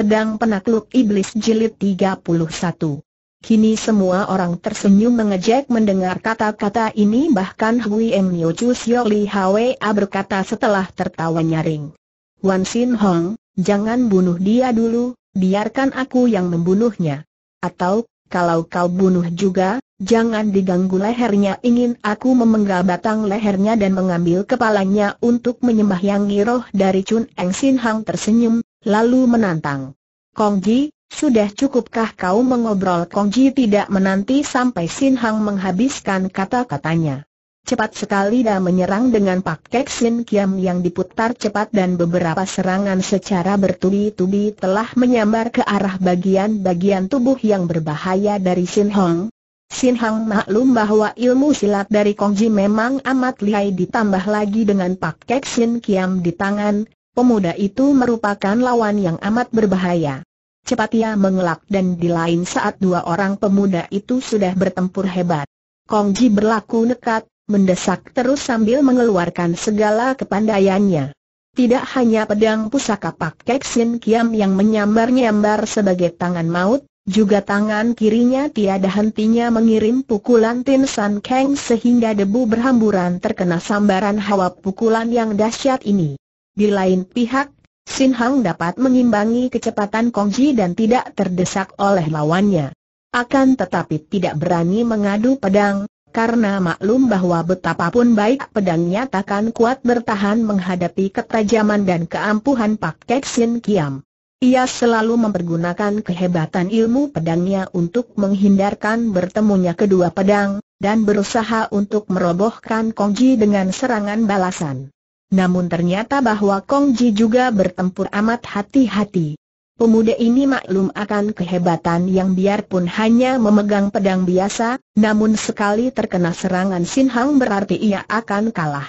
Pedang Penakluk Iblis Jilid 31 Kini semua orang tersenyum mengejek mendengar kata-kata ini bahkan Hui M. Nyo Chu Sio Li Hwa berkata setelah tertawa nyaring. Wan Sin Hong, jangan bunuh dia dulu, biarkan aku yang membunuhnya. Atau, kalau kau bunuh juga, Jangan diganggu lehernya ingin aku memenggal batang lehernya dan mengambil kepalanya untuk menyembah yang roh dari Chun Eng Sin Hang tersenyum, lalu menantang. Kongji, sudah cukupkah kau mengobrol Kongji tidak menanti sampai Sin Hang menghabiskan kata-katanya. Cepat sekali dia menyerang dengan Pak Kek Sin Kiam yang diputar cepat dan beberapa serangan secara bertubi-tubi telah menyambar ke arah bagian-bagian tubuh yang berbahaya dari Sin Hong. Sin Hong maklum bahwa ilmu silat dari Kongji memang amat lihai ditambah lagi dengan Pak Kek Sin Kiam di tangan, Pemuda itu merupakan lawan yang amat berbahaya. Cepat ia mengelak dan di lain saat dua orang pemuda itu sudah bertempur hebat. Kong Ji berlaku nekat, mendesak terus sambil mengeluarkan segala kepandaiannya. Tidak hanya pedang pusaka Pak Keksin Kiam yang menyambar-nyambar sebagai tangan maut, juga tangan kirinya tiada hentinya mengirim pukulan Tin San Kang sehingga debu berhamburan terkena sambaran hawa pukulan yang dahsyat ini. Di lain pihak, Sin Hang dapat mengimbangi kecepatan Kong Ji dan tidak terdesak oleh lawannya. Akan tetapi tidak berani mengadu pedang, karena maklum bahwa betapapun baik pedangnya takkan kuat bertahan menghadapi ketajaman dan keampuhan Pak Kek Sin Kiam. Ia selalu mempergunakan kehebatan ilmu pedangnya untuk menghindarkan bertemunya kedua pedang, dan berusaha untuk merobohkan Kongji dengan serangan balasan namun ternyata bahwa Kong Ji juga bertempur amat hati-hati. Pemuda ini maklum akan kehebatan yang biarpun hanya memegang pedang biasa, namun sekali terkena serangan Sin Hang berarti ia akan kalah.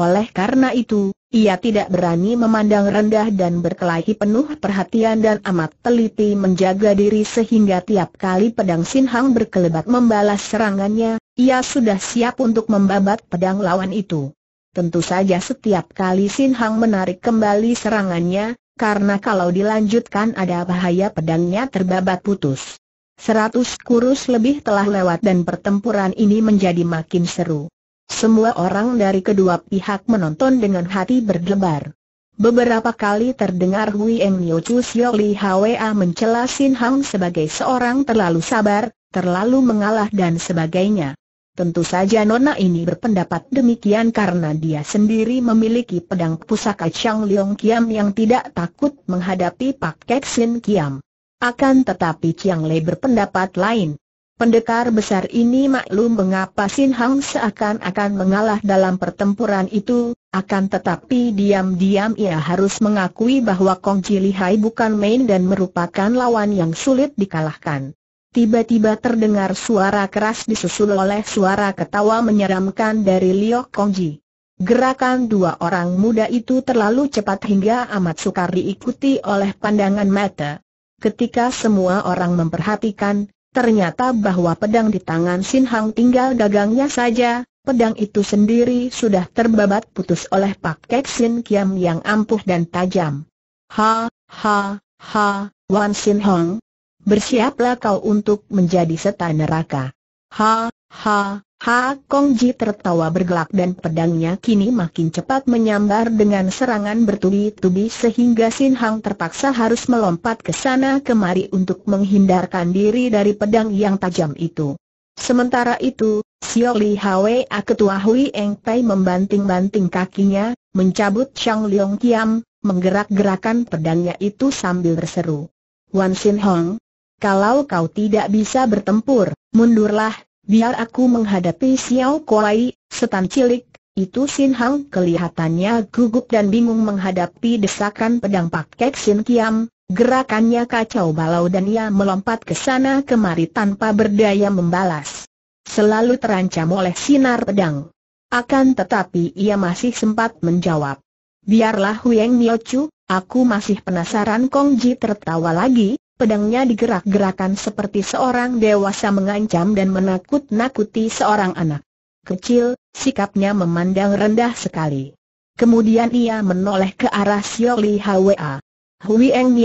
Oleh karena itu, ia tidak berani memandang rendah dan berkelahi penuh perhatian dan amat teliti menjaga diri sehingga tiap kali pedang Sin Hang berkelebat membalas serangannya, ia sudah siap untuk membabat pedang lawan itu. Tentu saja setiap kali Sin Hang menarik kembali serangannya, karena kalau dilanjutkan ada bahaya pedangnya terbabat putus. Seratus kurus lebih telah lewat dan pertempuran ini menjadi makin seru. Semua orang dari kedua pihak menonton dengan hati berdebar. Beberapa kali terdengar Hui Eng Niu Chu Xiao Li Hwa mencela Sin Hang sebagai seorang terlalu sabar, terlalu mengalah dan sebagainya. Tentu saja Nona ini berpendapat demikian karena dia sendiri memiliki pedang pusaka Chang Leong Kiam yang tidak takut menghadapi Pak Kek Sin Kiam. Akan tetapi Chiang Lei berpendapat lain. Pendekar besar ini maklum mengapa Sin Hang seakan-akan mengalah dalam pertempuran itu, akan tetapi diam-diam ia harus mengakui bahwa Kong Ji Lihai bukan main dan merupakan lawan yang sulit dikalahkan. Tiba-tiba terdengar suara keras disusul oleh suara ketawa menyeramkan dari Liok Kongji. Gerakan dua orang muda itu terlalu cepat hingga amat sukar diikuti oleh pandangan mata. Ketika semua orang memperhatikan, ternyata bahwa pedang di tangan Sin Hang tinggal gagangnya saja, pedang itu sendiri sudah terbabat putus oleh Pak Kek Sin Kiam yang ampuh dan tajam. Ha, ha, ha, Wan Sin Hong, bersiaplah kau untuk menjadi setan neraka. Ha, ha, ha, Kong Ji tertawa bergelak dan pedangnya kini makin cepat menyambar dengan serangan bertubi-tubi sehingga Sin Hang terpaksa harus melompat ke sana kemari untuk menghindarkan diri dari pedang yang tajam itu. Sementara itu, Xiao Li Hwa ketua Hui Eng Pei membanting-banting kakinya, mencabut Chang Leong Kiam, menggerak-gerakan pedangnya itu sambil berseru. Wan Sin Hong, kalau kau tidak bisa bertempur, mundurlah, biar aku menghadapi Xiao Kuai, setan cilik, itu Sin Hang kelihatannya gugup dan bingung menghadapi desakan pedang paket Sin Kiam, gerakannya kacau balau dan ia melompat ke sana kemari tanpa berdaya membalas. Selalu terancam oleh sinar pedang. Akan tetapi ia masih sempat menjawab. Biarlah Huyeng Miochu, aku masih penasaran Kong Ji tertawa lagi, pedangnya digerak-gerakan seperti seorang dewasa mengancam dan menakut-nakuti seorang anak kecil, sikapnya memandang rendah sekali. Kemudian ia menoleh ke arah Xiao Li Hwa. Hui Eng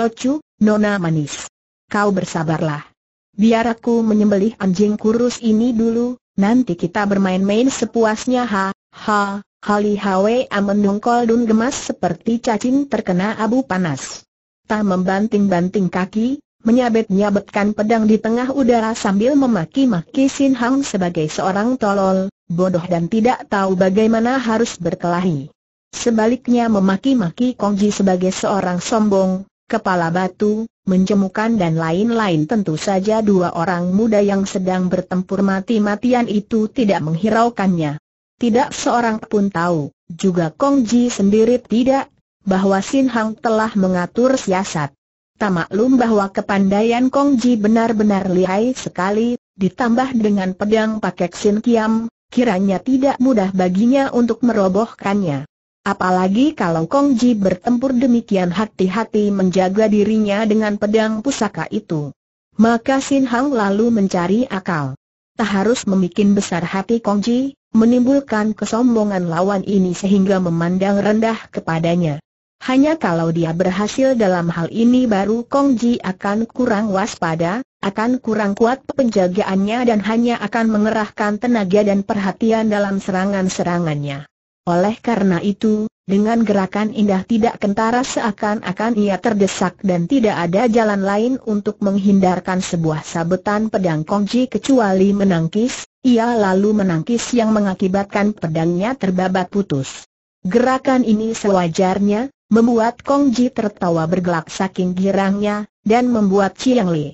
Nona Manis. Kau bersabarlah. Biar aku menyembelih anjing kurus ini dulu, nanti kita bermain-main sepuasnya ha, ha, Hali Hwa mendongkol dun gemas seperti cacing terkena abu panas. Tak membanting-banting kaki, menyabet-nyabetkan pedang di tengah udara sambil memaki-maki Sin Hang sebagai seorang tolol, bodoh dan tidak tahu bagaimana harus berkelahi. Sebaliknya memaki-maki Kong Ji sebagai seorang sombong, kepala batu, menjemukan dan lain-lain tentu saja dua orang muda yang sedang bertempur mati-matian itu tidak menghiraukannya. Tidak seorang pun tahu, juga Kong Ji sendiri tidak, bahwa Sin Hang telah mengatur siasat. Tak maklum bahwa kepandaian Kong Ji benar-benar lihai sekali, ditambah dengan pedang pakai Sin Kiam, kiranya tidak mudah baginya untuk merobohkannya. Apalagi kalau Kong Ji bertempur demikian hati-hati menjaga dirinya dengan pedang pusaka itu. Maka Sin Hang lalu mencari akal. Tak harus memikin besar hati Kong Ji, menimbulkan kesombongan lawan ini sehingga memandang rendah kepadanya. Hanya kalau dia berhasil dalam hal ini baru Kong Ji akan kurang waspada, akan kurang kuat penjagaannya dan hanya akan mengerahkan tenaga dan perhatian dalam serangan-serangannya. Oleh karena itu, dengan gerakan indah tidak kentara seakan-akan ia terdesak dan tidak ada jalan lain untuk menghindarkan sebuah sabetan pedang Kong Ji kecuali menangkis, ia lalu menangkis yang mengakibatkan pedangnya terbabat putus. Gerakan ini sewajarnya, Membuat Kong Ji tertawa bergelak saking girangnya, dan membuat Chiang Li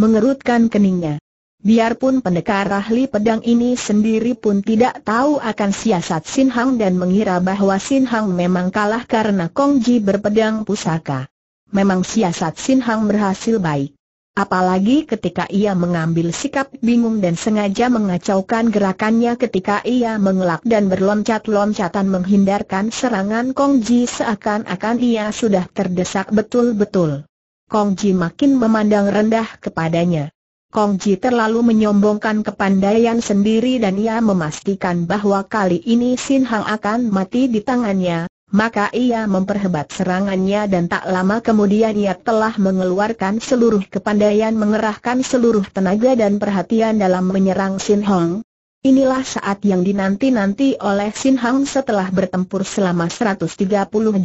mengerutkan keningnya. Biarpun pendekar ahli pedang ini sendiri pun tidak tahu akan siasat Sin Hang dan mengira bahwa Sin Hang memang kalah karena Kong Ji berpedang pusaka. Memang siasat Sin Hang berhasil baik. Apalagi ketika ia mengambil sikap bingung dan sengaja mengacaukan gerakannya ketika ia mengelak dan berloncat-loncatan menghindarkan serangan Kong Ji seakan-akan ia sudah terdesak betul-betul. Kong Ji makin memandang rendah kepadanya. Kong Ji terlalu menyombongkan kepandaian sendiri dan ia memastikan bahwa kali ini Sin Hang akan mati di tangannya, maka ia memperhebat serangannya dan tak lama kemudian ia telah mengeluarkan seluruh kepandaian mengerahkan seluruh tenaga dan perhatian dalam menyerang Sin Hong. Inilah saat yang dinanti-nanti oleh Sin Hong setelah bertempur selama 130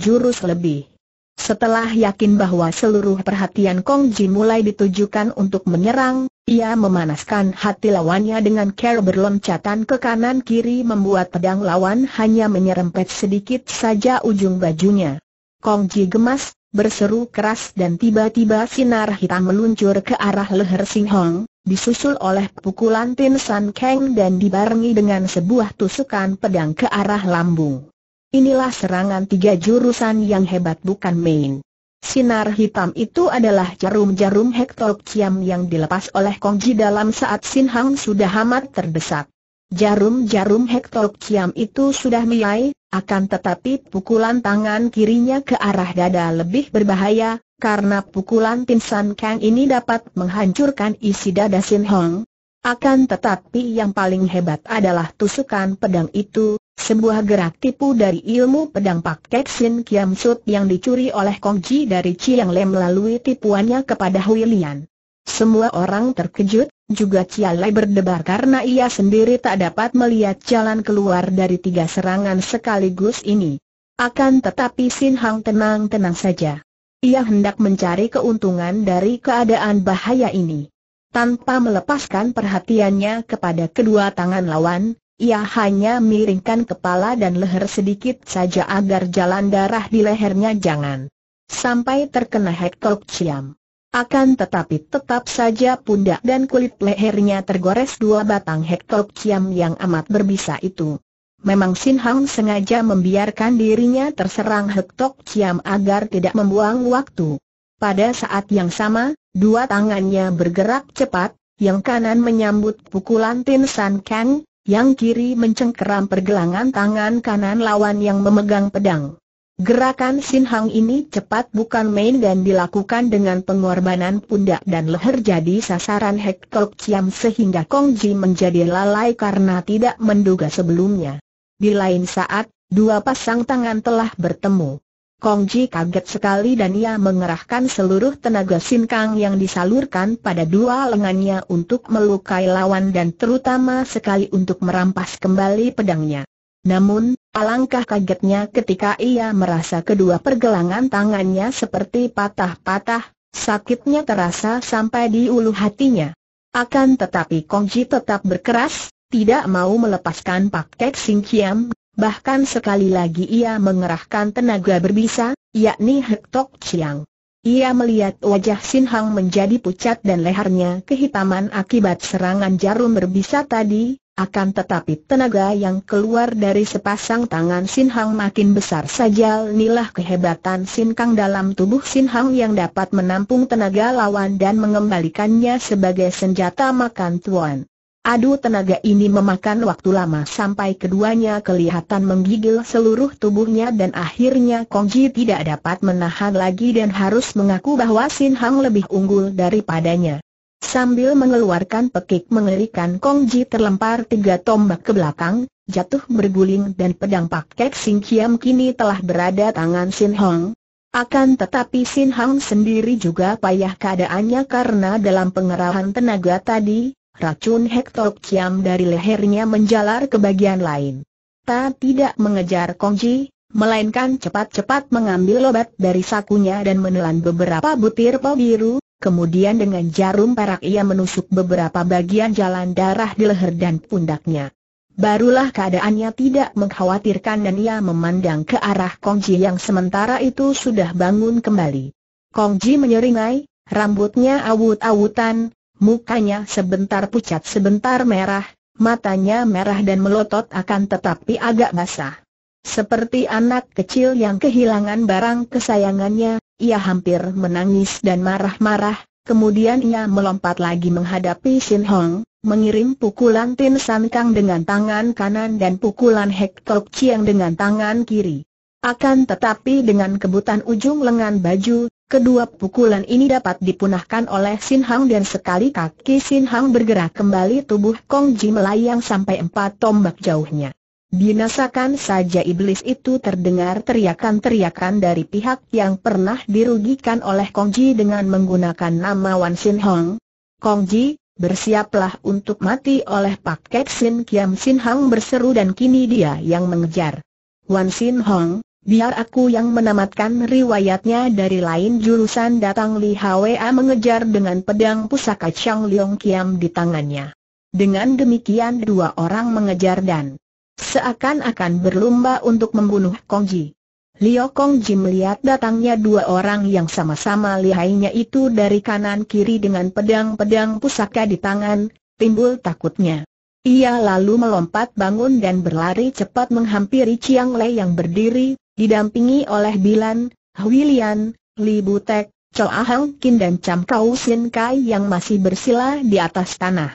jurus lebih. Setelah yakin bahwa seluruh perhatian Kong Ji mulai ditujukan untuk menyerang, ia memanaskan hati lawannya dengan care berloncatan ke kanan kiri membuat pedang lawan hanya menyerempet sedikit saja ujung bajunya. Kong Ji gemas, berseru keras dan tiba-tiba sinar hitam meluncur ke arah leher Sing Hong, disusul oleh pukulan Tin San Kang dan dibarengi dengan sebuah tusukan pedang ke arah lambung. Inilah serangan tiga jurusan yang hebat bukan main. Sinar hitam itu adalah jarum-jarum Hektor Kiam yang dilepas oleh Kongji dalam saat Sin Hang sudah amat terdesak. Jarum-jarum Hektor Kiam itu sudah miai, akan tetapi pukulan tangan kirinya ke arah dada lebih berbahaya, karena pukulan Tin San Kang ini dapat menghancurkan isi dada Sin Hong. Akan tetapi yang paling hebat adalah tusukan pedang itu, sebuah gerak tipu dari ilmu pedang Pak Keksin Kiam Sut yang dicuri oleh Kong Ji dari Chiang Lem melalui tipuannya kepada Lian. Semua orang terkejut, juga Chia Lai berdebar karena ia sendiri tak dapat melihat jalan keluar dari tiga serangan sekaligus ini. Akan tetapi Sin Hang tenang-tenang saja. Ia hendak mencari keuntungan dari keadaan bahaya ini. Tanpa melepaskan perhatiannya kepada kedua tangan lawan, ia hanya miringkan kepala dan leher sedikit saja agar jalan darah di lehernya jangan sampai terkena Hektor ciam. Akan tetapi tetap saja pundak dan kulit lehernya tergores dua batang Hektor ciam yang amat berbisa itu. Memang Sin Hang sengaja membiarkan dirinya terserang Hektok ciam agar tidak membuang waktu. Pada saat yang sama, dua tangannya bergerak cepat, yang kanan menyambut pukulan Tin San Kang, yang kiri mencengkeram pergelangan tangan kanan lawan yang memegang pedang. Gerakan Sin Hang ini cepat bukan main dan dilakukan dengan pengorbanan pundak dan leher jadi sasaran Hek Tok Chiam sehingga Kong Ji menjadi lalai karena tidak menduga sebelumnya. Di lain saat, dua pasang tangan telah bertemu. Kong Ji kaget sekali dan ia mengerahkan seluruh tenaga sinkang yang disalurkan pada dua lengannya untuk melukai lawan dan terutama sekali untuk merampas kembali pedangnya. Namun, alangkah kagetnya ketika ia merasa kedua pergelangan tangannya seperti patah-patah, sakitnya terasa sampai di ulu hatinya. Akan tetapi Kong Ji tetap berkeras, tidak mau melepaskan paket Sin Kiam, Bahkan sekali lagi ia mengerahkan tenaga berbisa, yakni Hektok Chiang. Ia melihat wajah Sin Hang menjadi pucat dan lehernya kehitaman akibat serangan jarum berbisa tadi, akan tetapi tenaga yang keluar dari sepasang tangan Sin Hang makin besar saja Inilah kehebatan Sin Kang dalam tubuh Sin Hang yang dapat menampung tenaga lawan dan mengembalikannya sebagai senjata makan tuan Adu tenaga ini memakan waktu lama sampai keduanya kelihatan menggigil seluruh tubuhnya dan akhirnya Kongji tidak dapat menahan lagi dan harus mengaku bahwa Sin Hang lebih unggul daripadanya. Sambil mengeluarkan pekik mengerikan Kongji terlempar tiga tombak ke belakang, jatuh berguling dan pedang Pak Kek Sing Kiam kini telah berada tangan Sin Hang. Akan tetapi Sin Hang sendiri juga payah keadaannya karena dalam pengerahan tenaga tadi, racun Hektok Ciam dari lehernya menjalar ke bagian lain. Ta tidak mengejar Kongji, melainkan cepat-cepat mengambil obat dari sakunya dan menelan beberapa butir pau biru, kemudian dengan jarum perak ia menusuk beberapa bagian jalan darah di leher dan pundaknya. Barulah keadaannya tidak mengkhawatirkan dan ia memandang ke arah Kongji yang sementara itu sudah bangun kembali. Kongji menyeringai, rambutnya awut-awutan, Mukanya sebentar pucat sebentar merah, matanya merah dan melotot akan tetapi agak basah. Seperti anak kecil yang kehilangan barang kesayangannya, ia hampir menangis dan marah-marah, kemudian ia melompat lagi menghadapi Shin Hong, mengirim pukulan Tin San Kang dengan tangan kanan dan pukulan Hek Tok Chiang dengan tangan kiri. Akan tetapi dengan kebutan ujung lengan baju, Kedua pukulan ini dapat dipunahkan oleh Sin Hang dan sekali kaki Sin Hang bergerak kembali tubuh Kong Ji melayang sampai empat tombak jauhnya. Binasakan saja iblis itu terdengar teriakan-teriakan dari pihak yang pernah dirugikan oleh Kong Ji dengan menggunakan nama Wan Sin Hong. Kong Ji, bersiaplah untuk mati oleh Pak Kek Sin Kiam Sin Hang berseru dan kini dia yang mengejar. Wan Sin Hong, Biar aku yang menamatkan riwayatnya dari lain jurusan datang Li Hwa mengejar dengan pedang pusaka Chang Leong Kiam di tangannya. Dengan demikian dua orang mengejar dan seakan-akan berlomba untuk membunuh Kongji. Liu Ji melihat datangnya dua orang yang sama-sama lihainya itu dari kanan kiri dengan pedang-pedang pusaka di tangan, timbul takutnya. Ia lalu melompat bangun dan berlari cepat menghampiri Chiang Lei yang berdiri Didampingi oleh Bilan, Huilian, Li Butek, Choa Hang Kin dan Cham Kau Sin Kai yang masih bersila di atas tanah.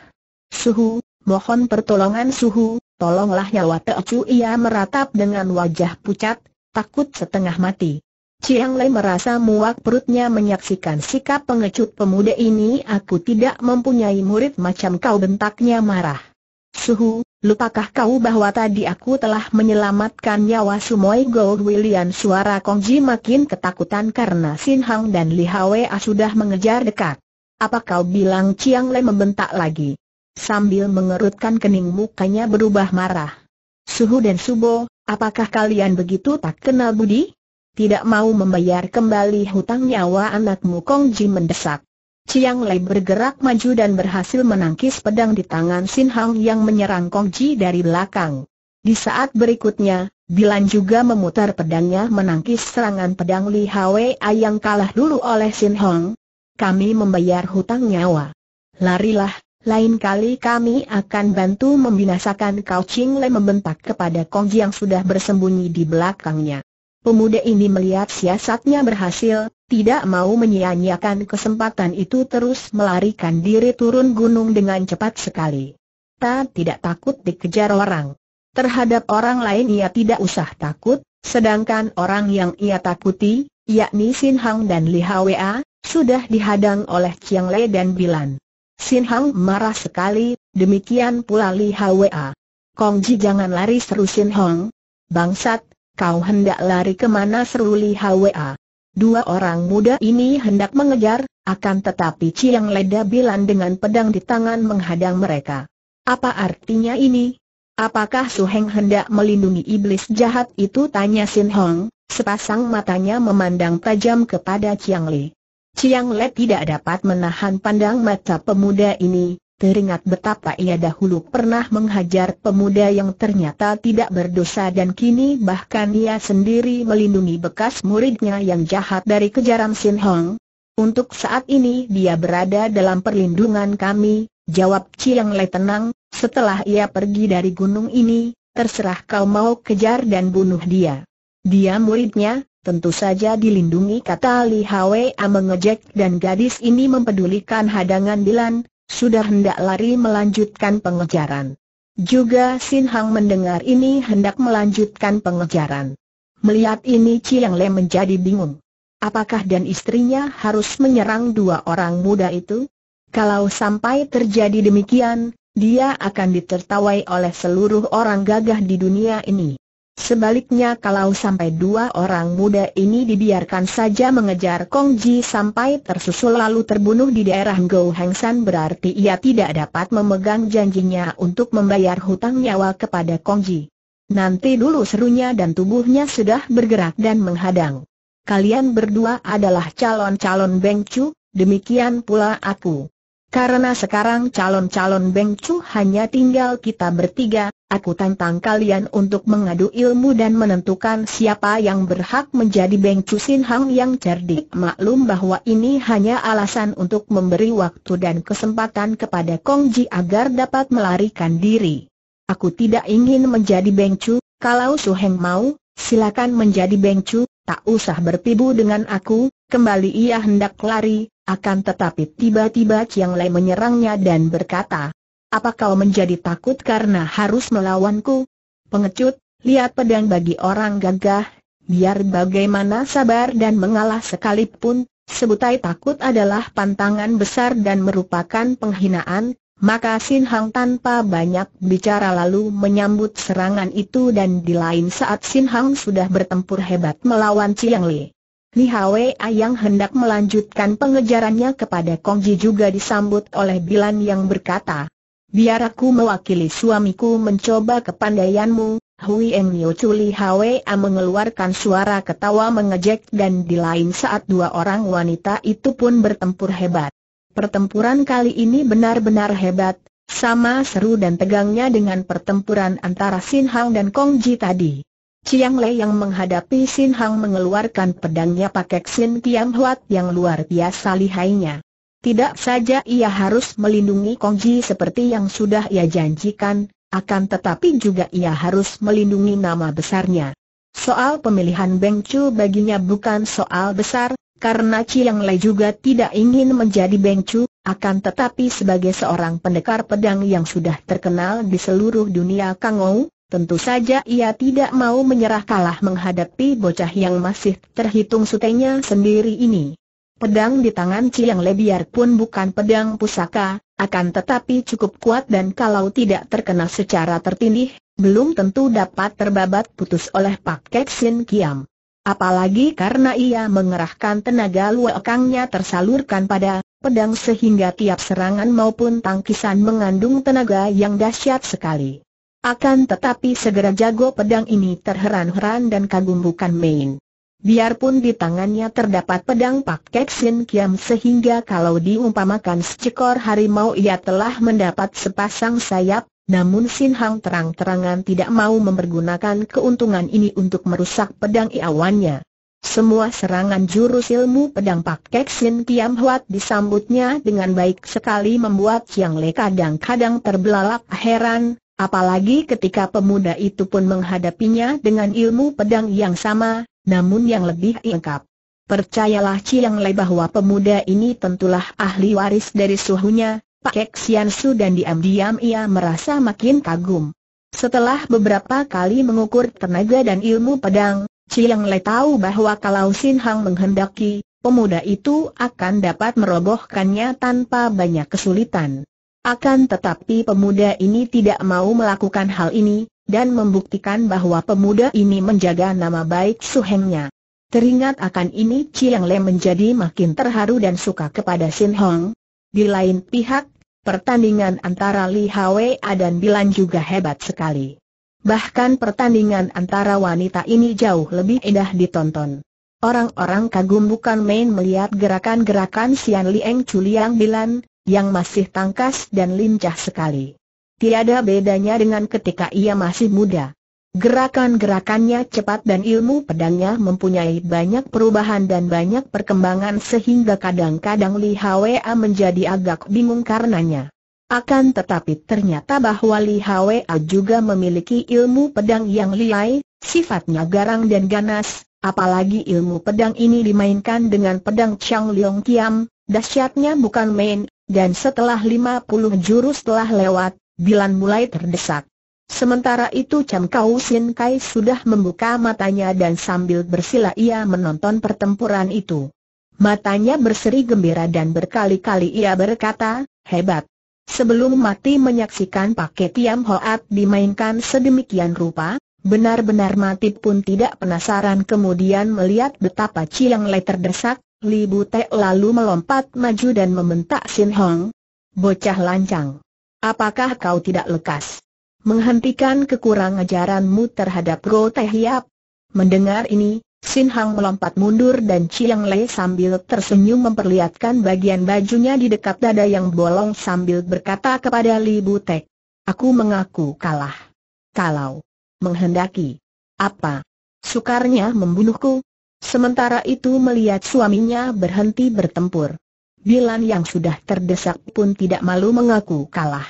Suhu, mohon pertolongan Suhu, tolonglah nyawa Teo Chu ia meratap dengan wajah pucat, takut setengah mati. Chiang Lei merasa muak perutnya menyaksikan sikap pengecut pemuda ini aku tidak mempunyai murid macam kau bentaknya marah. Suhu, Lupakah kau bahwa tadi aku telah menyelamatkan nyawa Sumoy Go William suara Kongji makin ketakutan karena Sin Hang dan Li Hwa sudah mengejar dekat. Apa kau bilang Chiang Le membentak lagi? Sambil mengerutkan kening mukanya berubah marah. Suhu dan Subo, apakah kalian begitu tak kenal budi? Tidak mau membayar kembali hutang nyawa anakmu Kongji mendesak. Chiang Lei bergerak maju dan berhasil menangkis pedang di tangan Sin Hang yang menyerang Kong Ji dari belakang. Di saat berikutnya, Bilan juga memutar pedangnya menangkis serangan pedang Li Hwa yang kalah dulu oleh Sin Hong. Kami membayar hutang nyawa. Larilah, lain kali kami akan bantu membinasakan kau Ching Lei membentak kepada Kong Ji yang sudah bersembunyi di belakangnya. Pemuda ini melihat siasatnya berhasil, tidak mau menyia-nyiakan kesempatan itu terus melarikan diri turun gunung dengan cepat sekali. Ta tidak takut dikejar orang. Terhadap orang lain ia tidak usah takut, sedangkan orang yang ia takuti, yakni Sin Hang dan Li Hwa, sudah dihadang oleh Chiang Le dan Bilan. Sin Hang marah sekali, demikian pula Li Hwa. Kong Ji jangan lari seru Sin Hong. Bangsat, Kau hendak lari kemana Seruli Li Hwa? Dua orang muda ini hendak mengejar, akan tetapi Ciang Leda Bilan dengan pedang di tangan menghadang mereka. Apa artinya ini? Apakah Su Heng hendak melindungi iblis jahat itu? Tanya Sin Hong, sepasang matanya memandang tajam kepada Chiang Li. Chiang Le tidak dapat menahan pandang mata pemuda ini, teringat betapa ia dahulu pernah menghajar pemuda yang ternyata tidak berdosa dan kini bahkan ia sendiri melindungi bekas muridnya yang jahat dari kejaran Sin Hong. Untuk saat ini dia berada dalam perlindungan kami, jawab Chiang Lei tenang, setelah ia pergi dari gunung ini, terserah kau mau kejar dan bunuh dia. Dia muridnya, Tentu saja dilindungi kata Li Hwa mengejek dan gadis ini mempedulikan hadangan Dilan, sudah hendak lari melanjutkan pengejaran. Juga Sin Hang mendengar ini hendak melanjutkan pengejaran. Melihat ini Chiang Le menjadi bingung. Apakah dan istrinya harus menyerang dua orang muda itu? Kalau sampai terjadi demikian, dia akan ditertawai oleh seluruh orang gagah di dunia ini. Sebaliknya kalau sampai dua orang muda ini dibiarkan saja mengejar Kong Ji sampai tersusul lalu terbunuh di daerah Gou Heng San berarti ia tidak dapat memegang janjinya untuk membayar hutang nyawa kepada Kong Ji. Nanti dulu serunya dan tubuhnya sudah bergerak dan menghadang. Kalian berdua adalah calon-calon Chu, demikian pula aku. Karena sekarang calon-calon Beng Chu hanya tinggal kita bertiga, aku tantang kalian untuk mengadu ilmu dan menentukan siapa yang berhak menjadi Beng Chu Sin Hang yang cerdik. Maklum bahwa ini hanya alasan untuk memberi waktu dan kesempatan kepada Kong Ji agar dapat melarikan diri. Aku tidak ingin menjadi Beng Chu, kalau Su Heng mau, silakan menjadi Beng Chu, tak usah bertibu dengan aku, kembali ia hendak lari, akan tetapi tiba-tiba Chiang Lei menyerangnya dan berkata, apa kau menjadi takut karena harus melawanku? Pengecut, lihat pedang bagi orang gagah, biar bagaimana sabar dan mengalah sekalipun, sebutai takut adalah pantangan besar dan merupakan penghinaan, maka Sin Hang tanpa banyak bicara lalu menyambut serangan itu dan di lain saat Sin Hang sudah bertempur hebat melawan Chiang Li. Li Hwei yang hendak melanjutkan pengejarannya kepada Kong Ji juga disambut oleh Bilan yang berkata, Biar aku mewakili suamiku mencoba kepandaianmu, Hui Eng Liu Chu Li mengeluarkan suara ketawa mengejek dan di lain saat dua orang wanita itu pun bertempur hebat. Pertempuran kali ini benar-benar hebat, sama seru dan tegangnya dengan pertempuran antara Sin Hang dan Kong Ji tadi. Chiang Lei yang menghadapi Sin Hang mengeluarkan pedangnya pakai Sin Tian Huat yang luar biasa lihainya. Tidak saja ia harus melindungi Kong Ji seperti yang sudah ia janjikan, akan tetapi juga ia harus melindungi nama besarnya. Soal pemilihan Beng Chu baginya bukan soal besar, karena Chiang Lei juga tidak ingin menjadi Beng Chu, akan tetapi sebagai seorang pendekar pedang yang sudah terkenal di seluruh dunia Kang Ou. Tentu saja ia tidak mau menyerah kalah menghadapi bocah yang masih terhitung sutenya sendiri ini. Pedang di tangan Ciang Lebiar pun bukan pedang pusaka, akan tetapi cukup kuat dan kalau tidak terkena secara tertindih, belum tentu dapat terbabat putus oleh Pak Kek Sin Kiam. Apalagi karena ia mengerahkan tenaga luakangnya tersalurkan pada pedang sehingga tiap serangan maupun tangkisan mengandung tenaga yang dahsyat sekali. Akan tetapi segera jago pedang ini terheran-heran dan kagum bukan main. Biarpun di tangannya terdapat pedang Pak Sin Kiam sehingga kalau diumpamakan secekor harimau ia telah mendapat sepasang sayap, namun Sin Hang terang-terangan tidak mau mempergunakan keuntungan ini untuk merusak pedang iawannya. Semua serangan jurus ilmu pedang Pak Sin Kiam Huat disambutnya dengan baik sekali membuat Chiang Le kadang-kadang terbelalak heran, Apalagi ketika pemuda itu pun menghadapinya dengan ilmu pedang yang sama, namun yang lebih lengkap. Percayalah Chiang Lei bahwa pemuda ini tentulah ahli waris dari suhunya, Pak Sian Su dan diam-diam ia merasa makin kagum. Setelah beberapa kali mengukur tenaga dan ilmu pedang, Chiang Lei tahu bahwa kalau Sin Hang menghendaki, pemuda itu akan dapat merobohkannya tanpa banyak kesulitan. Akan tetapi pemuda ini tidak mau melakukan hal ini, dan membuktikan bahwa pemuda ini menjaga nama baik suhengnya. Teringat akan ini Chiang Le menjadi makin terharu dan suka kepada Sin Hong. Di lain pihak, pertandingan antara Li Hwa dan Bilan juga hebat sekali. Bahkan pertandingan antara wanita ini jauh lebih indah ditonton. Orang-orang kagum bukan main melihat gerakan-gerakan Sian Lieng Chuliang Bilan, yang masih tangkas dan lincah sekali. Tiada bedanya dengan ketika ia masih muda. Gerakan-gerakannya cepat dan ilmu pedangnya mempunyai banyak perubahan dan banyak perkembangan sehingga kadang-kadang Li Hwa menjadi agak bingung karenanya. Akan tetapi ternyata bahwa Li Hwa juga memiliki ilmu pedang yang liai, sifatnya garang dan ganas, apalagi ilmu pedang ini dimainkan dengan pedang Chang Leong Kiam, dahsyatnya bukan main, dan setelah 50 jurus telah lewat, bilan mulai terdesak. Sementara itu Cham Kau Sin Kai sudah membuka matanya dan sambil bersila ia menonton pertempuran itu. Matanya berseri gembira dan berkali-kali ia berkata, hebat. Sebelum mati menyaksikan paket Tiam Hoat dimainkan sedemikian rupa, benar-benar mati pun tidak penasaran kemudian melihat betapa Chiang Lei terdesak, Li Butek lalu melompat maju dan membentak Sin Hong. Bocah lancang. Apakah kau tidak lekas? Menghentikan kekurang ajaranmu terhadap Go Teh Hiap? Mendengar ini, Sin Hong melompat mundur dan Chiang Lei sambil tersenyum memperlihatkan bagian bajunya di dekat dada yang bolong sambil berkata kepada Li Butek. Aku mengaku kalah. Kalau menghendaki apa? Sukarnya membunuhku? Sementara itu melihat suaminya berhenti bertempur. Bilan yang sudah terdesak pun tidak malu mengaku kalah.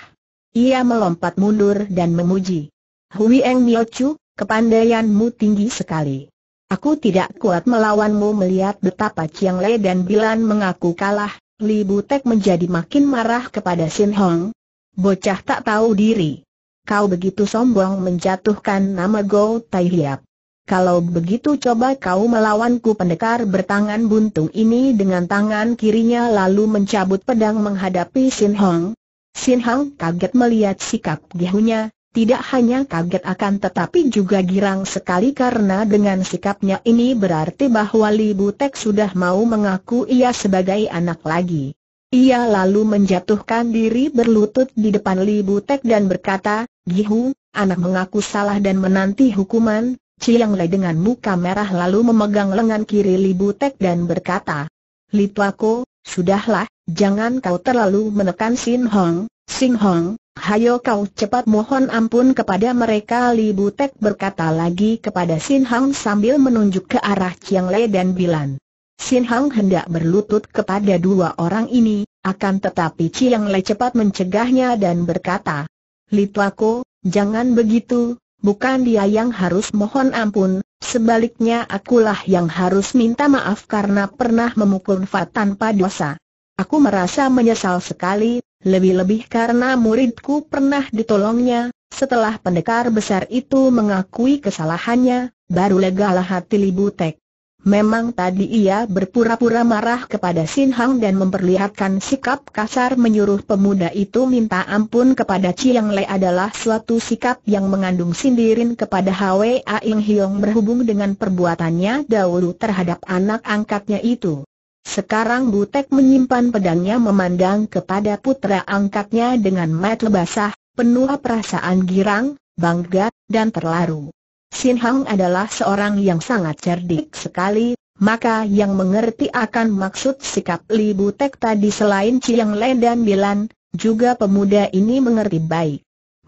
Ia melompat mundur dan memuji. Hui Eng Chu, kepandaianmu tinggi sekali. Aku tidak kuat melawanmu melihat betapa Chiang Lei dan Bilan mengaku kalah, Li Butek menjadi makin marah kepada Sin Hong. Bocah tak tahu diri. Kau begitu sombong menjatuhkan nama Go Tai Hiap. Kalau begitu coba kau melawanku pendekar bertangan buntung ini dengan tangan kirinya lalu mencabut pedang menghadapi Sin Hong. Sin Hong kaget melihat sikap gihunya, tidak hanya kaget akan tetapi juga girang sekali karena dengan sikapnya ini berarti bahwa Li Butek sudah mau mengaku ia sebagai anak lagi. Ia lalu menjatuhkan diri berlutut di depan Li Butek dan berkata, Gihu, anak mengaku salah dan menanti hukuman, Chiang Lei dengan muka merah lalu memegang lengan kiri Li Butek dan berkata, Li Tuako, sudahlah, jangan kau terlalu menekan Sin Hong, Sin Hong, hayo kau cepat mohon ampun kepada mereka Li Butek berkata lagi kepada Sin Hong sambil menunjuk ke arah Chiang Lei dan Bilan. Sin Hong hendak berlutut kepada dua orang ini, akan tetapi Chiang Lei cepat mencegahnya dan berkata, Li Tuako, jangan begitu, bukan dia yang harus mohon ampun, sebaliknya akulah yang harus minta maaf karena pernah memukul Fat tanpa dosa. Aku merasa menyesal sekali, lebih-lebih karena muridku pernah ditolongnya, setelah pendekar besar itu mengakui kesalahannya, baru legalah hati Libutek. Memang tadi ia berpura-pura marah kepada Sin Hang dan memperlihatkan sikap kasar menyuruh pemuda itu minta ampun kepada Chiang Lei adalah suatu sikap yang mengandung sindirin kepada Hwa Ing Hiong berhubung dengan perbuatannya dahulu terhadap anak angkatnya itu. Sekarang Butek menyimpan pedangnya memandang kepada putra angkatnya dengan mata basah, penuh perasaan girang, bangga, dan terlaru. Sin Hang adalah seorang yang sangat cerdik sekali, maka yang mengerti akan maksud sikap Li Butek tadi selain Chiang Len dan Bilan, juga pemuda ini mengerti baik.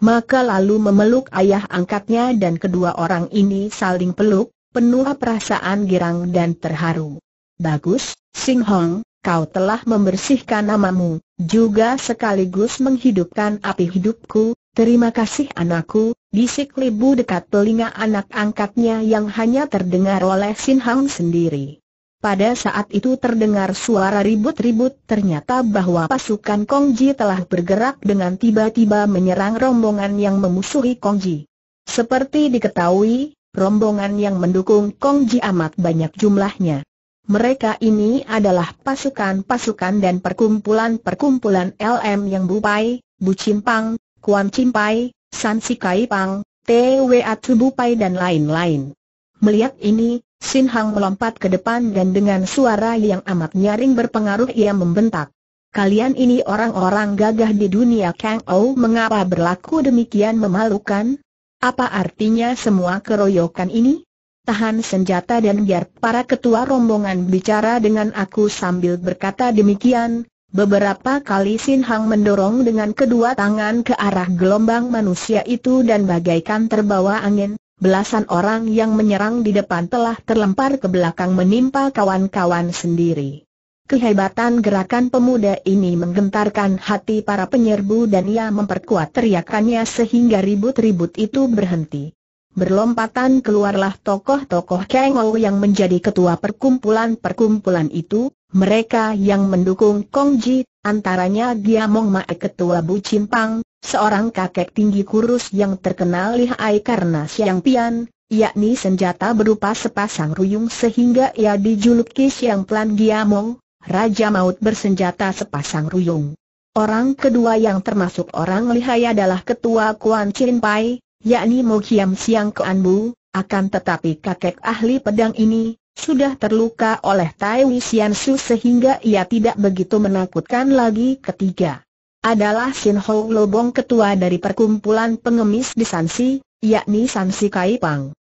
Maka lalu memeluk ayah angkatnya dan kedua orang ini saling peluk, penuh perasaan girang dan terharu. Bagus, Sin Hong, kau telah membersihkan namamu, juga sekaligus menghidupkan api hidupku, Terima kasih anakku, bisik Libu dekat telinga anak angkatnya yang hanya terdengar oleh Sin Hang sendiri. Pada saat itu terdengar suara ribut-ribut ternyata bahwa pasukan Kongji telah bergerak dengan tiba-tiba menyerang rombongan yang memusuhi Kongji. Seperti diketahui, rombongan yang mendukung Kongji amat banyak jumlahnya. Mereka ini adalah pasukan-pasukan dan perkumpulan-perkumpulan LM yang Bupai, Bucimpang, Kuan cimpai, San Sikai Pang, T.W.A. Pai dan lain-lain. Melihat ini, Sin Hang melompat ke depan dan dengan suara yang amat nyaring berpengaruh ia membentak. Kalian ini orang-orang gagah di dunia Kang Ou mengapa berlaku demikian memalukan? Apa artinya semua keroyokan ini? Tahan senjata dan biar para ketua rombongan bicara dengan aku sambil berkata demikian, Beberapa kali Sin Hang mendorong dengan kedua tangan ke arah gelombang manusia itu dan bagaikan terbawa angin, belasan orang yang menyerang di depan telah terlempar ke belakang menimpa kawan-kawan sendiri. Kehebatan gerakan pemuda ini menggentarkan hati para penyerbu dan ia memperkuat teriakannya sehingga ribut-ribut itu berhenti. Berlompatan keluarlah tokoh-tokoh Kengou yang menjadi ketua perkumpulan-perkumpulan itu, mereka yang mendukung Kong Ji, antaranya Gia Mong Mae Ketua Bu Cimpang, seorang kakek tinggi kurus yang terkenal lihai karena Siang Pian, yakni senjata berupa sepasang ruyung sehingga ia dijuluki Siang Plan Gia Mong, Raja Maut bersenjata sepasang ruyung. Orang kedua yang termasuk orang lihai adalah Ketua Kuan Chin Pai, yakni Mo Kiam Siang Kuan Bu, akan tetapi kakek ahli pedang ini, sudah terluka oleh Tai Xian Su sehingga ia tidak begitu menakutkan lagi ketiga. Adalah Sin Ho Lobong ketua dari perkumpulan pengemis di Sansi, yakni Sansi Kai Pang.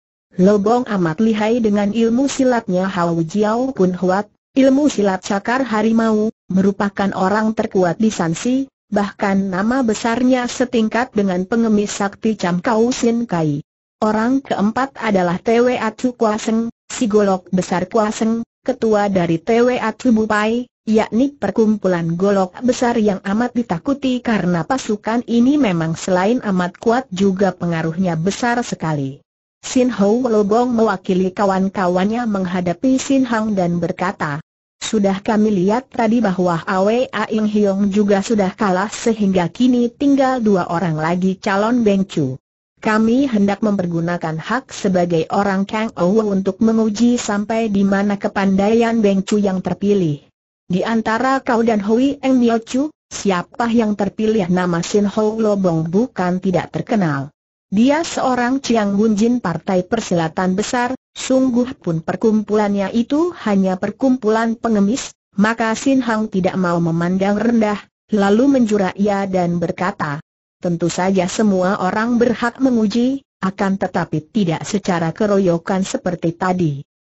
Lobong amat lihai dengan ilmu silatnya Hao Jiao Kun Huat, ilmu silat cakar harimau, merupakan orang terkuat di Sansi, bahkan nama besarnya setingkat dengan pengemis sakti Cam Kau Sin Kai. Orang keempat adalah Tewe Atsu Kwa Seng, Si Golok Besar Kuaseng, ketua dari TWA Pai, yakni perkumpulan golok besar yang amat ditakuti karena pasukan ini memang selain amat kuat juga pengaruhnya besar sekali. Sin Hou Lobong mewakili kawan-kawannya menghadapi Sin Hang dan berkata, Sudah kami lihat tadi bahwa Awe Aing Hiong juga sudah kalah sehingga kini tinggal dua orang lagi calon Bengcu. Kami hendak mempergunakan hak sebagai orang Kang Ou untuk menguji sampai di mana kepandaian Beng Chu yang terpilih. Di antara kau dan Hui Eng Nio Chu, siapa yang terpilih nama Sin Hou Lobong bukan tidak terkenal. Dia seorang Chiang Bunjin Partai Persilatan Besar, sungguh pun perkumpulannya itu hanya perkumpulan pengemis, maka Sin Hang tidak mau memandang rendah, lalu menjura ia dan berkata, Tentu saja semua orang berhak menguji, akan tetapi tidak secara keroyokan seperti tadi.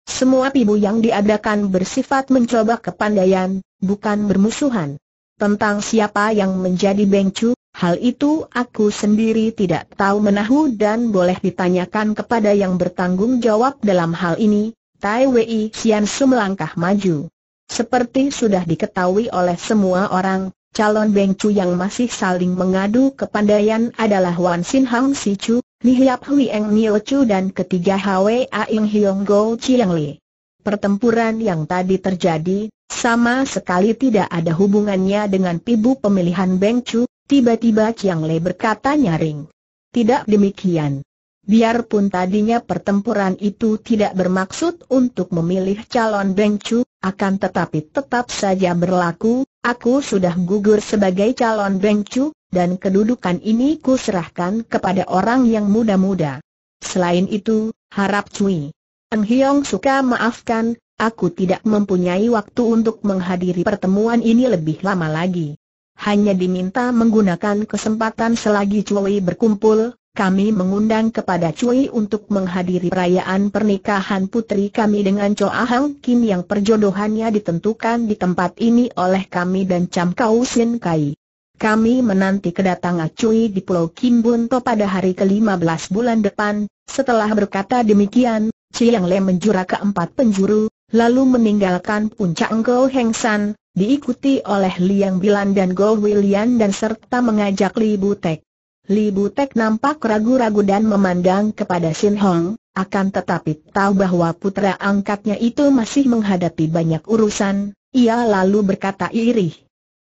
Semua pibu yang diadakan bersifat mencoba kepandaian, bukan bermusuhan. Tentang siapa yang menjadi bengcu, hal itu aku sendiri tidak tahu menahu dan boleh ditanyakan kepada yang bertanggung jawab dalam hal ini, Tai Wei Xian Su melangkah maju. Seperti sudah diketahui oleh semua orang, Calon Bengcu yang masih saling mengadu kepandaian adalah Wan Sin Hang Si Chu, Li Hiap Hui Eng Nio Chu dan ketiga Hwa Ing Hiong Go Chiang Li. Pertempuran yang tadi terjadi, sama sekali tidak ada hubungannya dengan pibu pemilihan Bengcu, tiba-tiba Chiang Li berkata nyaring. Tidak demikian. Biarpun tadinya pertempuran itu tidak bermaksud untuk memilih calon Beng akan tetapi tetap saja berlaku, aku sudah gugur sebagai calon Beng dan kedudukan ini kuserahkan kepada orang yang muda-muda. Selain itu, harap Cui. An Hiong suka maafkan, aku tidak mempunyai waktu untuk menghadiri pertemuan ini lebih lama lagi. Hanya diminta menggunakan kesempatan selagi Cui berkumpul, kami mengundang kepada Cui untuk menghadiri perayaan pernikahan putri kami dengan Choa Hang Kim yang perjodohannya ditentukan di tempat ini oleh kami dan Cham Kau Sin Kai. Kami menanti kedatangan Cui di Pulau Kimbunto pada hari ke-15 bulan depan. Setelah berkata demikian, Chiang Le menjura ke empat penjuru, lalu meninggalkan puncak Go Heng San, diikuti oleh Liang Bilan dan Go William dan serta mengajak Li Butek. Li Butek nampak ragu-ragu dan memandang kepada Sin Hong, akan tetapi tahu bahwa putra angkatnya itu masih menghadapi banyak urusan, ia lalu berkata irih.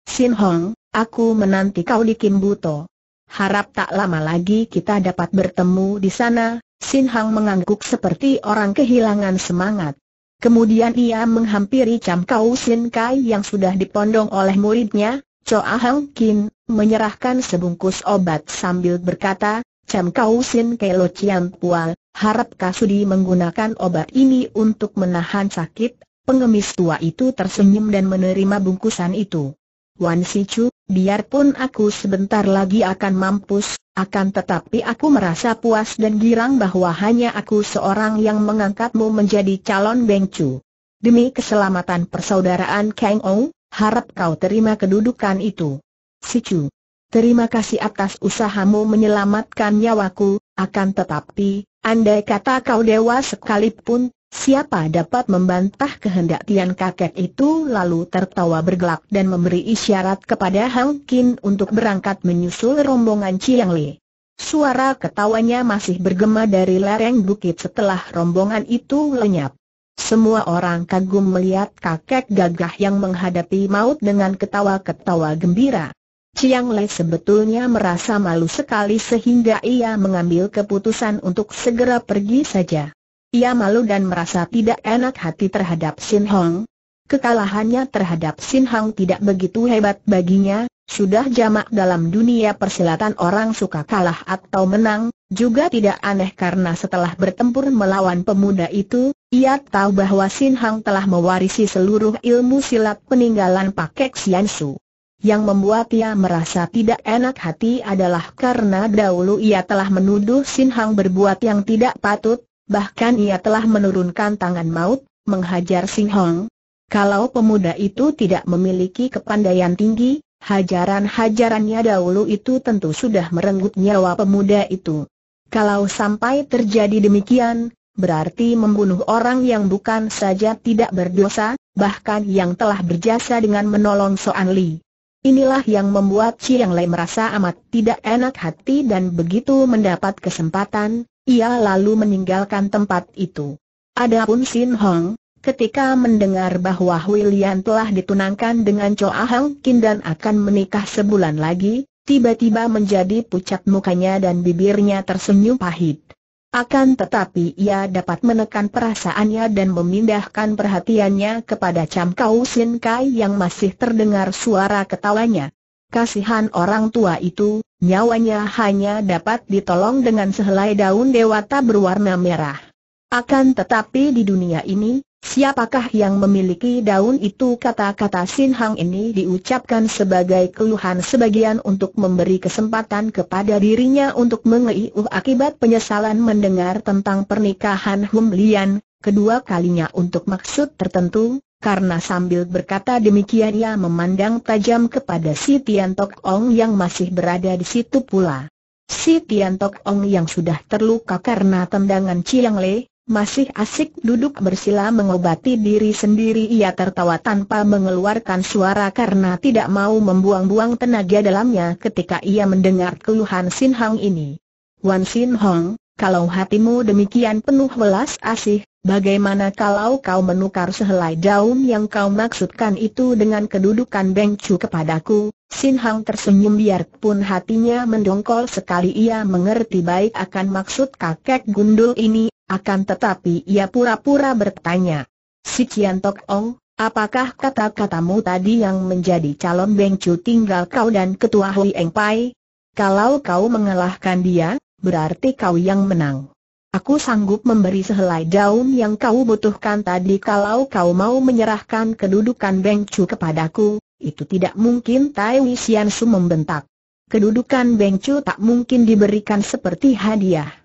Sin Hong, aku menanti kau di Kim Buto. Harap tak lama lagi kita dapat bertemu di sana, Sin Hong mengangguk seperti orang kehilangan semangat. Kemudian ia menghampiri Cam Kau Sin Kai yang sudah dipondong oleh muridnya, Choa Hang Kin, menyerahkan sebungkus obat sambil berkata, Cam Kau Sin Kelo Ciam Pual, harap Kasudi menggunakan obat ini untuk menahan sakit, pengemis tua itu tersenyum dan menerima bungkusan itu. Wan Si Chu, biarpun aku sebentar lagi akan mampus, akan tetapi aku merasa puas dan girang bahwa hanya aku seorang yang mengangkatmu menjadi calon bengcu. Demi keselamatan persaudaraan Kang Ong, harap kau terima kedudukan itu. Sicu. Terima kasih atas usahamu menyelamatkan nyawaku, akan tetapi, andai kata kau dewa sekalipun, siapa dapat membantah kehendak Tian kakek itu lalu tertawa bergelak dan memberi isyarat kepada Hang Kin untuk berangkat menyusul rombongan Chiang Li. Suara ketawanya masih bergema dari lereng bukit setelah rombongan itu lenyap. Semua orang kagum melihat kakek gagah yang menghadapi maut dengan ketawa-ketawa gembira. Chiang Lei sebetulnya merasa malu sekali sehingga ia mengambil keputusan untuk segera pergi saja. Ia malu dan merasa tidak enak hati terhadap Sin Hong. Kekalahannya terhadap Sin Hong tidak begitu hebat baginya, sudah jamak dalam dunia persilatan orang suka kalah atau menang, juga tidak aneh karena setelah bertempur melawan pemuda itu, ia tahu bahwa Sin Hong telah mewarisi seluruh ilmu silat peninggalan Kek Sian Su. Yang membuat ia merasa tidak enak hati adalah karena dahulu ia telah menuduh Sin Hang berbuat yang tidak patut, bahkan ia telah menurunkan tangan maut, menghajar Sin Hang. Kalau pemuda itu tidak memiliki kepandaian tinggi, hajaran-hajarannya dahulu itu tentu sudah merenggut nyawa pemuda itu. Kalau sampai terjadi demikian, berarti membunuh orang yang bukan saja tidak berdosa, bahkan yang telah berjasa dengan menolong Soan Li. Inilah yang membuat Chiang Lei merasa amat tidak enak hati dan begitu mendapat kesempatan, ia lalu meninggalkan tempat itu. Adapun Sin Hong, ketika mendengar bahwa William telah ditunangkan dengan Cho Hang Kin dan akan menikah sebulan lagi, tiba-tiba menjadi pucat mukanya dan bibirnya tersenyum pahit. Akan tetapi ia dapat menekan perasaannya dan memindahkan perhatiannya kepada Cham Kau Sin Kai yang masih terdengar suara ketawanya. Kasihan orang tua itu, nyawanya hanya dapat ditolong dengan sehelai daun dewata berwarna merah. Akan tetapi di dunia ini, Siapakah yang memiliki daun itu kata-kata Sin Hang ini diucapkan sebagai keluhan sebagian untuk memberi kesempatan kepada dirinya untuk mengeiuh akibat penyesalan mendengar tentang pernikahan Hum Lian, kedua kalinya untuk maksud tertentu, karena sambil berkata demikian ia memandang tajam kepada si Tian Tok Ong yang masih berada di situ pula. Si Tian Tok Ong yang sudah terluka karena tendangan Chiang Le, masih asik duduk bersila mengobati diri sendiri ia tertawa tanpa mengeluarkan suara karena tidak mau membuang-buang tenaga dalamnya ketika ia mendengar keluhan Sin Hang ini. Wan Sin Hong, kalau hatimu demikian penuh welas asih, bagaimana kalau kau menukar sehelai daun yang kau maksudkan itu dengan kedudukan Beng Chu kepadaku? Sin Hang tersenyum biarpun hatinya mendongkol sekali ia mengerti baik akan maksud kakek gundul ini akan tetapi ia pura-pura bertanya. Si Cian Tok Ong, apakah kata-katamu tadi yang menjadi calon Beng Chu tinggal kau dan ketua Hui Eng Pai? Kalau kau mengalahkan dia, berarti kau yang menang. Aku sanggup memberi sehelai daun yang kau butuhkan tadi kalau kau mau menyerahkan kedudukan Beng Chu kepadaku, itu tidak mungkin Tai Wisian Su membentak. Kedudukan Beng Chu tak mungkin diberikan seperti hadiah.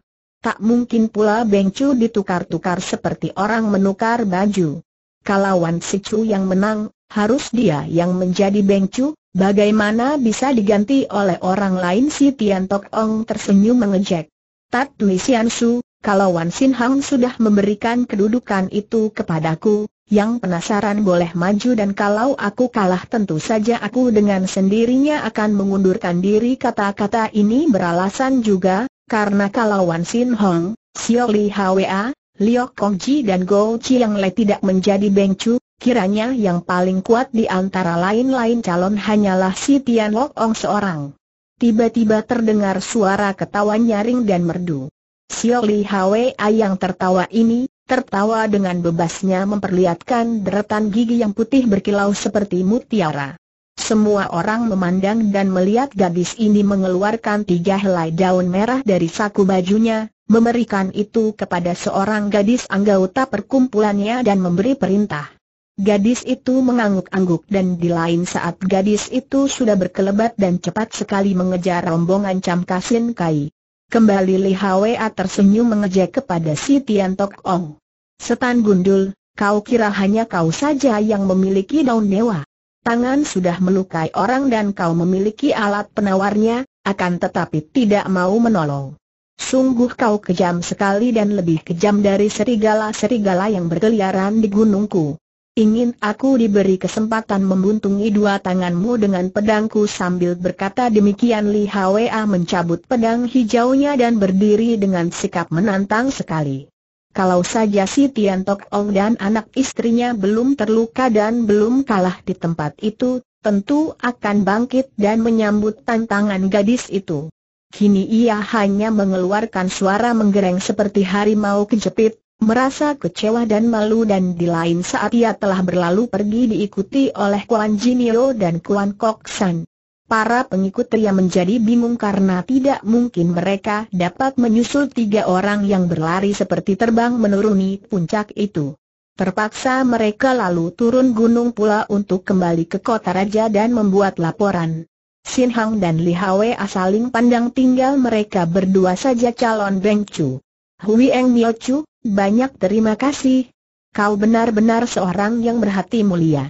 Tak mungkin pula Beng ditukar-tukar seperti orang menukar baju. Wan si Chu yang menang, harus dia yang menjadi Beng bagaimana bisa diganti oleh orang lain si Tian Tok Ong tersenyum mengejek. Tat Tui Sian Su, Wan Sin Hang sudah memberikan kedudukan itu kepadaku, yang penasaran boleh maju dan kalau aku kalah tentu saja aku dengan sendirinya akan mengundurkan diri kata-kata ini beralasan juga, karena Wan Sin Hong, Xiao Li Hwa, Liu Kong Ji dan Go yang Le tidak menjadi Beng kiranya yang paling kuat di antara lain-lain calon hanyalah si Tian Lok Ong seorang. Tiba-tiba terdengar suara ketawa nyaring dan merdu. Xiao Li Hwa yang tertawa ini, tertawa dengan bebasnya memperlihatkan deretan gigi yang putih berkilau seperti mutiara. Semua orang memandang dan melihat gadis ini mengeluarkan tiga helai daun merah dari saku bajunya, memberikan itu kepada seorang gadis anggota perkumpulannya dan memberi perintah. Gadis itu mengangguk-angguk dan di lain saat gadis itu sudah berkelebat dan cepat sekali mengejar rombongan Cam Kasin Kai. Kembali Li Hwa tersenyum mengejek kepada si Tian Tok Ong. Setan gundul, kau kira hanya kau saja yang memiliki daun dewa? tangan sudah melukai orang dan kau memiliki alat penawarnya, akan tetapi tidak mau menolong. Sungguh kau kejam sekali dan lebih kejam dari serigala-serigala yang berkeliaran di gunungku. Ingin aku diberi kesempatan membuntungi dua tanganmu dengan pedangku sambil berkata demikian Li Hwa mencabut pedang hijaunya dan berdiri dengan sikap menantang sekali. Kalau saja si Tian Tok Ong dan anak istrinya belum terluka dan belum kalah di tempat itu, tentu akan bangkit dan menyambut tantangan gadis itu. Kini ia hanya mengeluarkan suara menggereng seperti harimau kejepit, merasa kecewa dan malu dan di lain saat ia telah berlalu pergi diikuti oleh Kuan Jinio dan Kuan Kok San. Para pengikut Ria menjadi bingung karena tidak mungkin mereka dapat menyusul tiga orang yang berlari seperti terbang menuruni puncak itu. Terpaksa mereka lalu turun gunung pula untuk kembali ke kota raja dan membuat laporan. Sin Hang dan Li Hwe asaling pandang tinggal mereka berdua saja calon Beng Chu. Hui Eng Mio Chu, banyak terima kasih. Kau benar-benar seorang yang berhati mulia.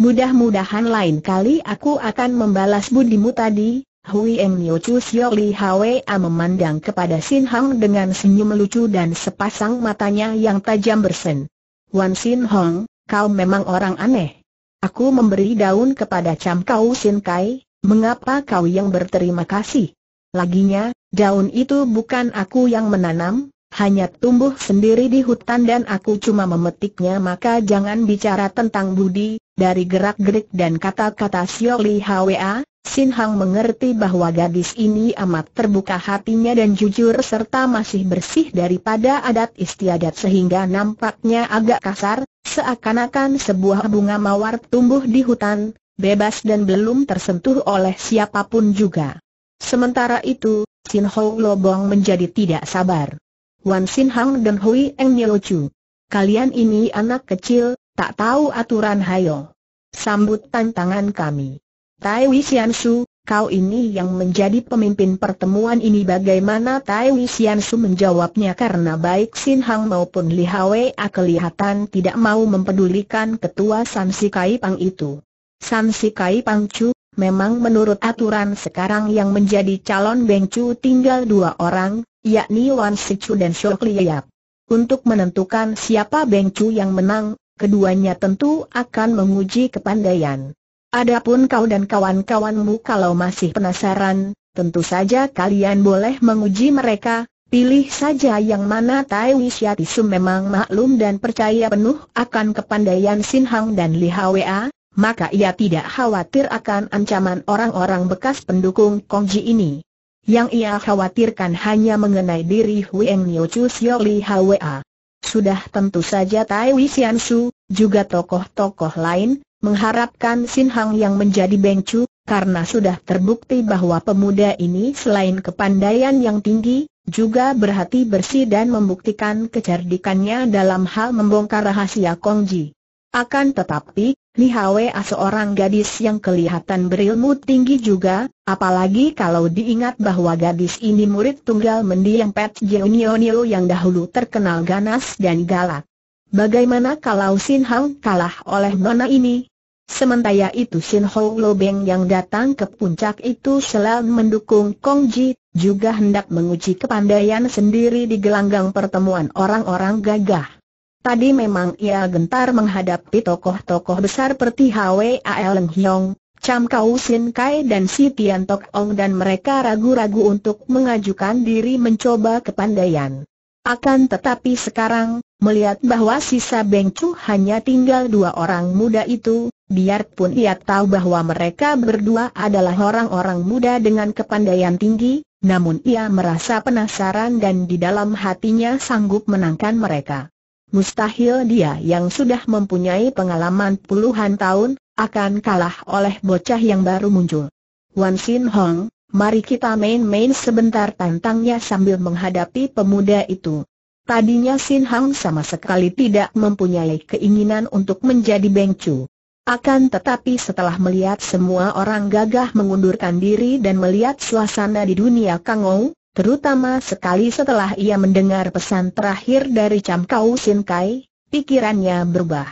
Mudah-mudahan lain kali aku akan membalas budimu tadi. Hui Eng Niu Chu Sio Li Hwa memandang kepada Sin Hong dengan senyum lucu dan sepasang matanya yang tajam bersen. Wan Sin Hong, kau memang orang aneh. Aku memberi daun kepada Cham Kau Sin Kai, mengapa kau yang berterima kasih? Laginya, daun itu bukan aku yang menanam, hanya tumbuh sendiri di hutan dan aku cuma memetiknya maka jangan bicara tentang budi, dari gerak-gerik dan kata-kata Sioli Hwa, Sin Hang mengerti bahwa gadis ini amat terbuka hatinya dan jujur serta masih bersih daripada adat istiadat sehingga nampaknya agak kasar, seakan-akan sebuah bunga mawar tumbuh di hutan, bebas dan belum tersentuh oleh siapapun juga. Sementara itu, Sin Ho Lobong menjadi tidak sabar. Wan Sin Hang dan Hui Eng Nyo Chu. Kalian ini anak kecil, Tak tahu aturan hayo. Sambut tantangan kami. Tai Wisiansu, kau ini yang menjadi pemimpin pertemuan ini bagaimana Tai Wisiansu menjawabnya karena baik Sin Hang maupun Li Hwa kelihatan tidak mau mempedulikan ketua San Kai Pang itu. San Kai Pang Chu, memang menurut aturan sekarang yang menjadi calon Beng Chu tinggal dua orang, yakni Wan Chu dan Shok Yap. Untuk menentukan siapa Beng Chu yang menang, keduanya tentu akan menguji kepandaian. Adapun kau dan kawan-kawanmu kalau masih penasaran, tentu saja kalian boleh menguji mereka, pilih saja yang mana Tai Sum memang maklum dan percaya penuh akan kepandaian Sin Hang dan Li Hwa, maka ia tidak khawatir akan ancaman orang-orang bekas pendukung Kongji ini. Yang ia khawatirkan hanya mengenai diri Hui Eng Niu Chu Xiao Li Hwa. Sudah tentu saja Tai Su, juga tokoh-tokoh lain, mengharapkan Sin Hang yang menjadi Chu, karena sudah terbukti bahwa pemuda ini selain kepandaian yang tinggi, juga berhati bersih dan membuktikan kecerdikannya dalam hal membongkar rahasia Kongji. Akan tetapi, Li Hwa seorang gadis yang kelihatan berilmu tinggi juga, apalagi kalau diingat bahwa gadis ini murid tunggal mendiang Pet Jeonionio yang dahulu terkenal ganas dan galak. Bagaimana kalau Sin Hang kalah oleh nona ini? Sementara itu Sin Ho Beng yang datang ke puncak itu selalu mendukung Kong Ji, juga hendak menguji kepandaian sendiri di gelanggang pertemuan orang-orang gagah. Tadi memang ia gentar menghadapi tokoh-tokoh besar seperti Hwa Leng Hyong, Cham Kau Sin Kai dan Si Tian Tok Ong dan mereka ragu-ragu untuk mengajukan diri mencoba kepandaian. Akan tetapi sekarang, melihat bahwa sisa Beng Chu hanya tinggal dua orang muda itu, biarpun ia tahu bahwa mereka berdua adalah orang-orang muda dengan kepandaian tinggi, namun ia merasa penasaran dan di dalam hatinya sanggup menangkan mereka mustahil dia yang sudah mempunyai pengalaman puluhan tahun, akan kalah oleh bocah yang baru muncul. Wan Sin Hong, mari kita main-main sebentar tantangnya sambil menghadapi pemuda itu. Tadinya Sin Hong sama sekali tidak mempunyai keinginan untuk menjadi bengcu. Akan tetapi setelah melihat semua orang gagah mengundurkan diri dan melihat suasana di dunia Kangou, Terutama sekali setelah ia mendengar pesan terakhir dari Cham Kau Sin Kai, pikirannya berubah.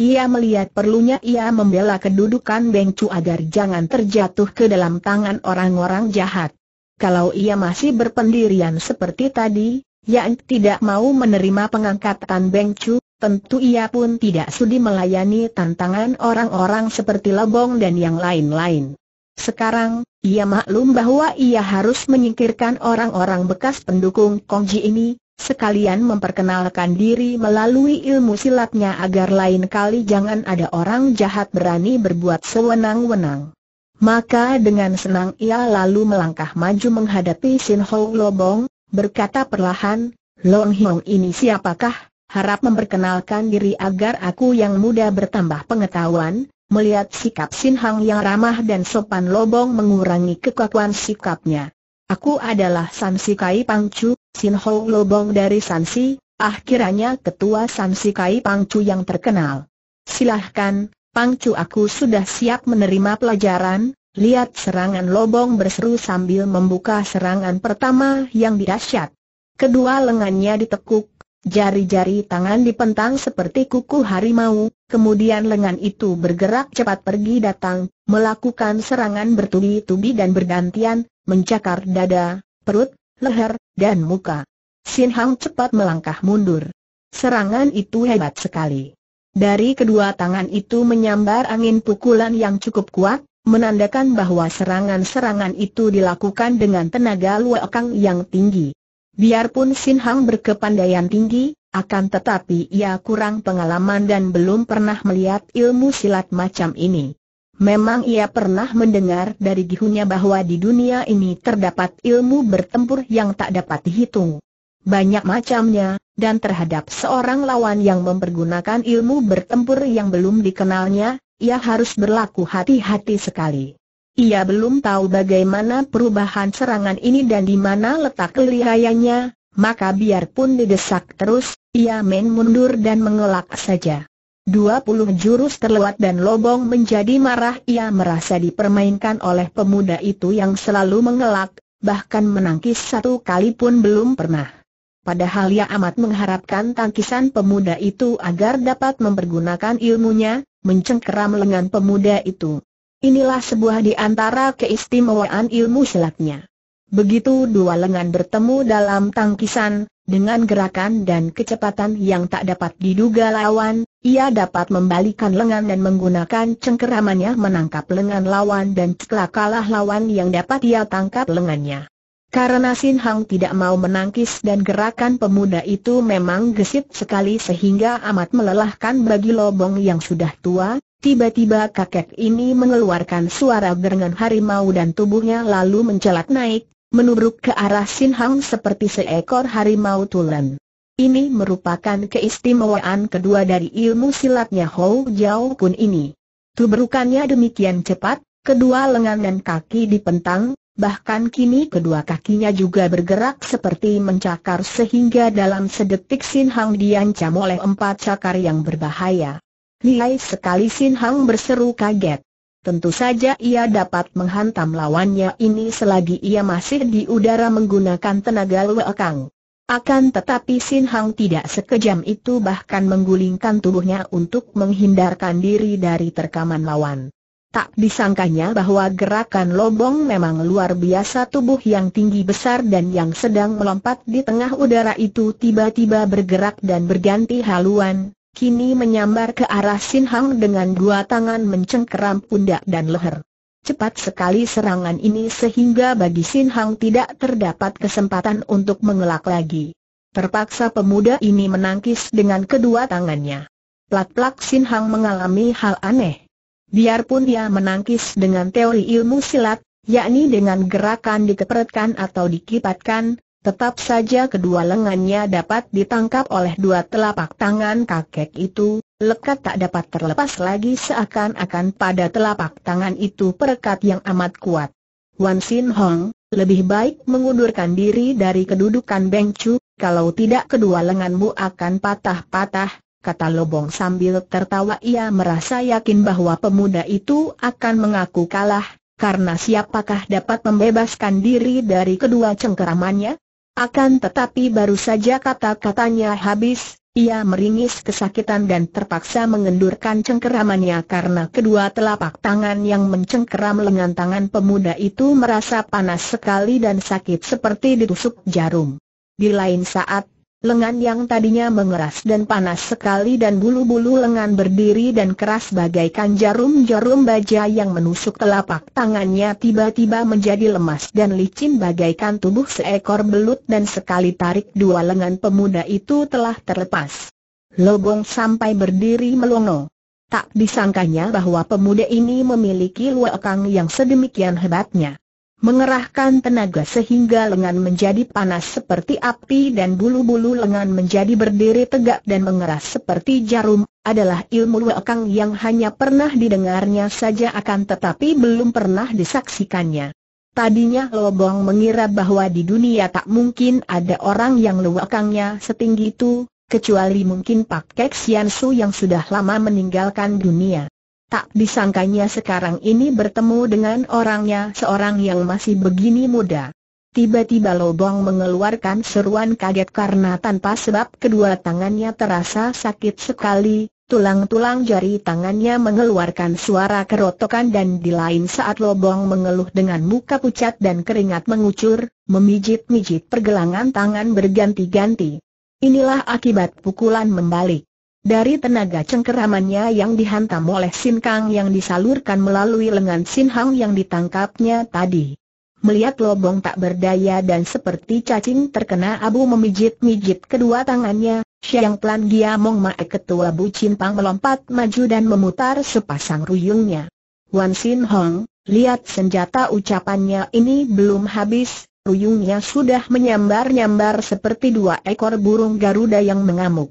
Ia melihat perlunya ia membela kedudukan Beng Chu agar jangan terjatuh ke dalam tangan orang-orang jahat. Kalau ia masih berpendirian seperti tadi, yang tidak mau menerima pengangkatan Beng Chu, tentu ia pun tidak sudi melayani tantangan orang-orang seperti Lebong dan yang lain-lain. Sekarang, ia maklum bahwa ia harus menyingkirkan orang-orang bekas pendukung Kongji ini, sekalian memperkenalkan diri melalui ilmu silatnya agar lain kali jangan ada orang jahat berani berbuat sewenang-wenang. Maka dengan senang ia lalu melangkah maju menghadapi Sin Ho Lobong, berkata perlahan, Long Hiong ini siapakah? Harap memperkenalkan diri agar aku yang muda bertambah pengetahuan, Melihat sikap Sin Hang yang ramah dan sopan Lobong mengurangi kekakuan sikapnya. Aku adalah San Si Kai Chu, Sin Ho Lobong dari San Si, akhirnya ah ketua San Si Kai Chu yang terkenal. Silahkan, Chu aku sudah siap menerima pelajaran, lihat serangan Lobong berseru sambil membuka serangan pertama yang dirasyat. Kedua lengannya ditekuk, Jari-jari tangan dipentang seperti kuku harimau, kemudian lengan itu bergerak cepat pergi datang, melakukan serangan bertubi-tubi dan bergantian, mencakar dada, perut, leher, dan muka. Sin Hang cepat melangkah mundur. Serangan itu hebat sekali. Dari kedua tangan itu menyambar angin pukulan yang cukup kuat, menandakan bahwa serangan-serangan itu dilakukan dengan tenaga luakang yang tinggi. Biarpun Sin Hang berkepandaian tinggi, akan tetapi ia kurang pengalaman dan belum pernah melihat ilmu silat macam ini. Memang ia pernah mendengar dari gihunya bahwa di dunia ini terdapat ilmu bertempur yang tak dapat dihitung. Banyak macamnya, dan terhadap seorang lawan yang mempergunakan ilmu bertempur yang belum dikenalnya, ia harus berlaku hati-hati sekali. Ia belum tahu bagaimana perubahan serangan ini dan di mana letak kelihayanya, maka biarpun didesak terus, ia main mundur dan mengelak saja. 20 jurus terlewat dan Lobong menjadi marah ia merasa dipermainkan oleh pemuda itu yang selalu mengelak, bahkan menangkis satu kali pun belum pernah. Padahal ia amat mengharapkan tangkisan pemuda itu agar dapat mempergunakan ilmunya, mencengkeram lengan pemuda itu. Inilah sebuah di antara keistimewaan ilmu silatnya. Begitu dua lengan bertemu dalam tangkisan, dengan gerakan dan kecepatan yang tak dapat diduga lawan, ia dapat membalikan lengan dan menggunakan cengkeramannya menangkap lengan lawan dan celakalah lawan yang dapat ia tangkap lengannya. Karena Sin Hang tidak mau menangkis dan gerakan pemuda itu memang gesit sekali sehingga amat melelahkan bagi Lobong yang sudah tua, Tiba-tiba kakek ini mengeluarkan suara gerengan harimau dan tubuhnya lalu mencelat naik, menubruk ke arah Sin Hang seperti seekor harimau tulen. Ini merupakan keistimewaan kedua dari ilmu silatnya Hou Jiao Kun ini. Tubrukannya demikian cepat, kedua lengan dan kaki dipentang, bahkan kini kedua kakinya juga bergerak seperti mencakar sehingga dalam sedetik Sin Hang diancam oleh empat cakar yang berbahaya. Lihai sekali Sin Hang berseru kaget. Tentu saja ia dapat menghantam lawannya ini selagi ia masih di udara menggunakan tenaga luekang. Akan tetapi Sin Hang tidak sekejam itu bahkan menggulingkan tubuhnya untuk menghindarkan diri dari terkaman lawan. Tak disangkanya bahwa gerakan lobong memang luar biasa tubuh yang tinggi besar dan yang sedang melompat di tengah udara itu tiba-tiba bergerak dan berganti haluan, kini menyambar ke arah Sin Hang dengan dua tangan mencengkeram pundak dan leher. Cepat sekali serangan ini sehingga bagi Sin Hang tidak terdapat kesempatan untuk mengelak lagi. Terpaksa pemuda ini menangkis dengan kedua tangannya. Plak-plak Sin Hang mengalami hal aneh. Biarpun dia menangkis dengan teori ilmu silat, yakni dengan gerakan dikepretkan atau dikipatkan, Tetap saja kedua lengannya dapat ditangkap oleh dua telapak tangan kakek itu, lekat tak dapat terlepas lagi seakan-akan pada telapak tangan itu perekat yang amat kuat. Wan Sin Hong, lebih baik mengundurkan diri dari kedudukan Beng Chu, kalau tidak kedua lenganmu akan patah-patah, kata Lobong sambil tertawa ia merasa yakin bahwa pemuda itu akan mengaku kalah, karena siapakah dapat membebaskan diri dari kedua cengkeramannya? Akan tetapi baru saja kata-katanya habis, ia meringis kesakitan dan terpaksa mengendurkan cengkeramannya karena kedua telapak tangan yang mencengkeram lengan tangan pemuda itu merasa panas sekali dan sakit seperti ditusuk jarum. Di lain saat, lengan yang tadinya mengeras dan panas sekali dan bulu-bulu lengan berdiri dan keras bagaikan jarum-jarum baja yang menusuk telapak tangannya tiba-tiba menjadi lemas dan licin bagaikan tubuh seekor belut dan sekali tarik dua lengan pemuda itu telah terlepas. Lobong sampai berdiri melongo. Tak disangkanya bahwa pemuda ini memiliki luakang yang sedemikian hebatnya mengerahkan tenaga sehingga lengan menjadi panas seperti api dan bulu-bulu lengan menjadi berdiri tegak dan mengeras seperti jarum, adalah ilmu Luekang yang hanya pernah didengarnya saja akan tetapi belum pernah disaksikannya. Tadinya Lobong mengira bahwa di dunia tak mungkin ada orang yang luakangnya setinggi itu, kecuali mungkin Pak Kek Su yang sudah lama meninggalkan dunia. Tak disangkanya sekarang ini bertemu dengan orangnya seorang yang masih begini muda. Tiba-tiba Lobong mengeluarkan seruan kaget karena tanpa sebab kedua tangannya terasa sakit sekali, tulang-tulang jari tangannya mengeluarkan suara kerotokan dan di lain saat Lobong mengeluh dengan muka pucat dan keringat mengucur, memijit-mijit pergelangan tangan berganti-ganti. Inilah akibat pukulan membalik. Dari tenaga cengkeramannya yang dihantam oleh Sin Kang yang disalurkan melalui lengan Sin Hang yang ditangkapnya tadi. Melihat lobong tak berdaya dan seperti cacing terkena abu memijit-mijit kedua tangannya, Siang Plan Mong Mae Ketua Bu Chin Pang melompat maju dan memutar sepasang ruyungnya. Wan Sin Hong, lihat senjata ucapannya ini belum habis, ruyungnya sudah menyambar-nyambar seperti dua ekor burung Garuda yang mengamuk.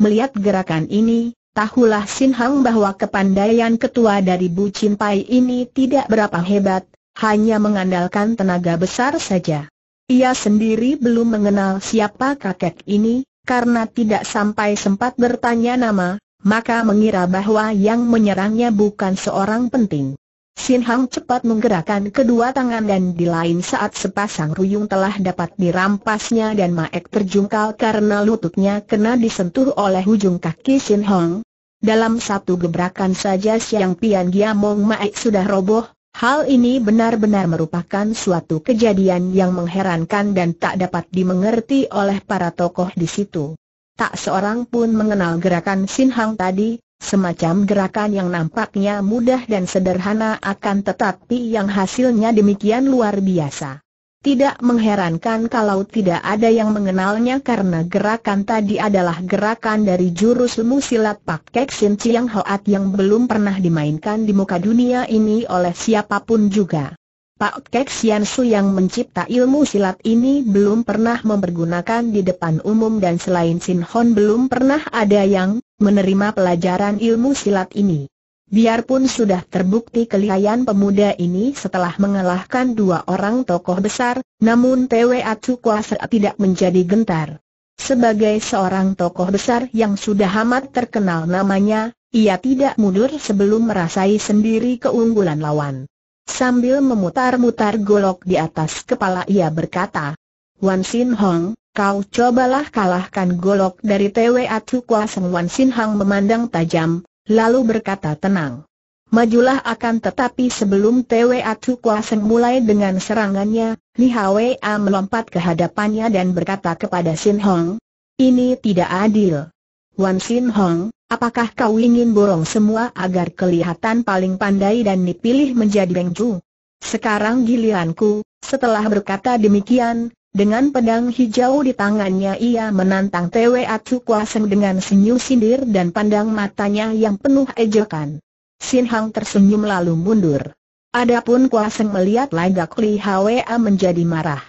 Melihat gerakan ini, tahulah Sin Hang bahwa kepandaian ketua dari Bu Chin Pai ini tidak berapa hebat, hanya mengandalkan tenaga besar saja. Ia sendiri belum mengenal siapa kakek ini, karena tidak sampai sempat bertanya nama, maka mengira bahwa yang menyerangnya bukan seorang penting. Sin Hang cepat menggerakkan kedua tangan dan di lain saat sepasang ruyung telah dapat dirampasnya dan Maek terjungkal karena lututnya kena disentuh oleh ujung kaki Sin Hang. Dalam satu gebrakan saja Siang Pian Giamong Maek sudah roboh, hal ini benar-benar merupakan suatu kejadian yang mengherankan dan tak dapat dimengerti oleh para tokoh di situ. Tak seorang pun mengenal gerakan Sin Hang tadi, Semacam gerakan yang nampaknya mudah dan sederhana akan tetapi yang hasilnya demikian luar biasa. Tidak mengherankan kalau tidak ada yang mengenalnya karena gerakan tadi adalah gerakan dari jurus ilmu Pak Kek Sin Chiang Hoat yang belum pernah dimainkan di muka dunia ini oleh siapapun juga. Pak Kek Sian Su yang mencipta ilmu silat ini belum pernah mempergunakan di depan umum dan selain Sin Hon belum pernah ada yang menerima pelajaran ilmu silat ini. Biarpun sudah terbukti kelihayan pemuda ini setelah mengalahkan dua orang tokoh besar, namun Atsu Kwasa tidak menjadi gentar. Sebagai seorang tokoh besar yang sudah amat terkenal namanya, ia tidak mundur sebelum merasai sendiri keunggulan lawan. Sambil memutar-mutar golok di atas kepala ia berkata, Wan Sin Hong, kau cobalah kalahkan golok dari TWA Kwa Seng Wan Sin Hong memandang tajam, lalu berkata tenang. Majulah akan tetapi sebelum TWA Kwa Seng mulai dengan serangannya, Li Hwa melompat ke hadapannya dan berkata kepada Sin Hong, ini tidak adil. Wan Sin Hong, Apakah kau ingin borong semua agar kelihatan paling pandai dan dipilih menjadi bengcu? Sekarang giliranku, setelah berkata demikian, dengan pedang hijau di tangannya ia menantang Twa Kwaseng dengan senyum sindir dan pandang matanya yang penuh ejekan. Sin Hang tersenyum lalu mundur. Adapun Kuaseng melihat lagak Li Hwa menjadi marah.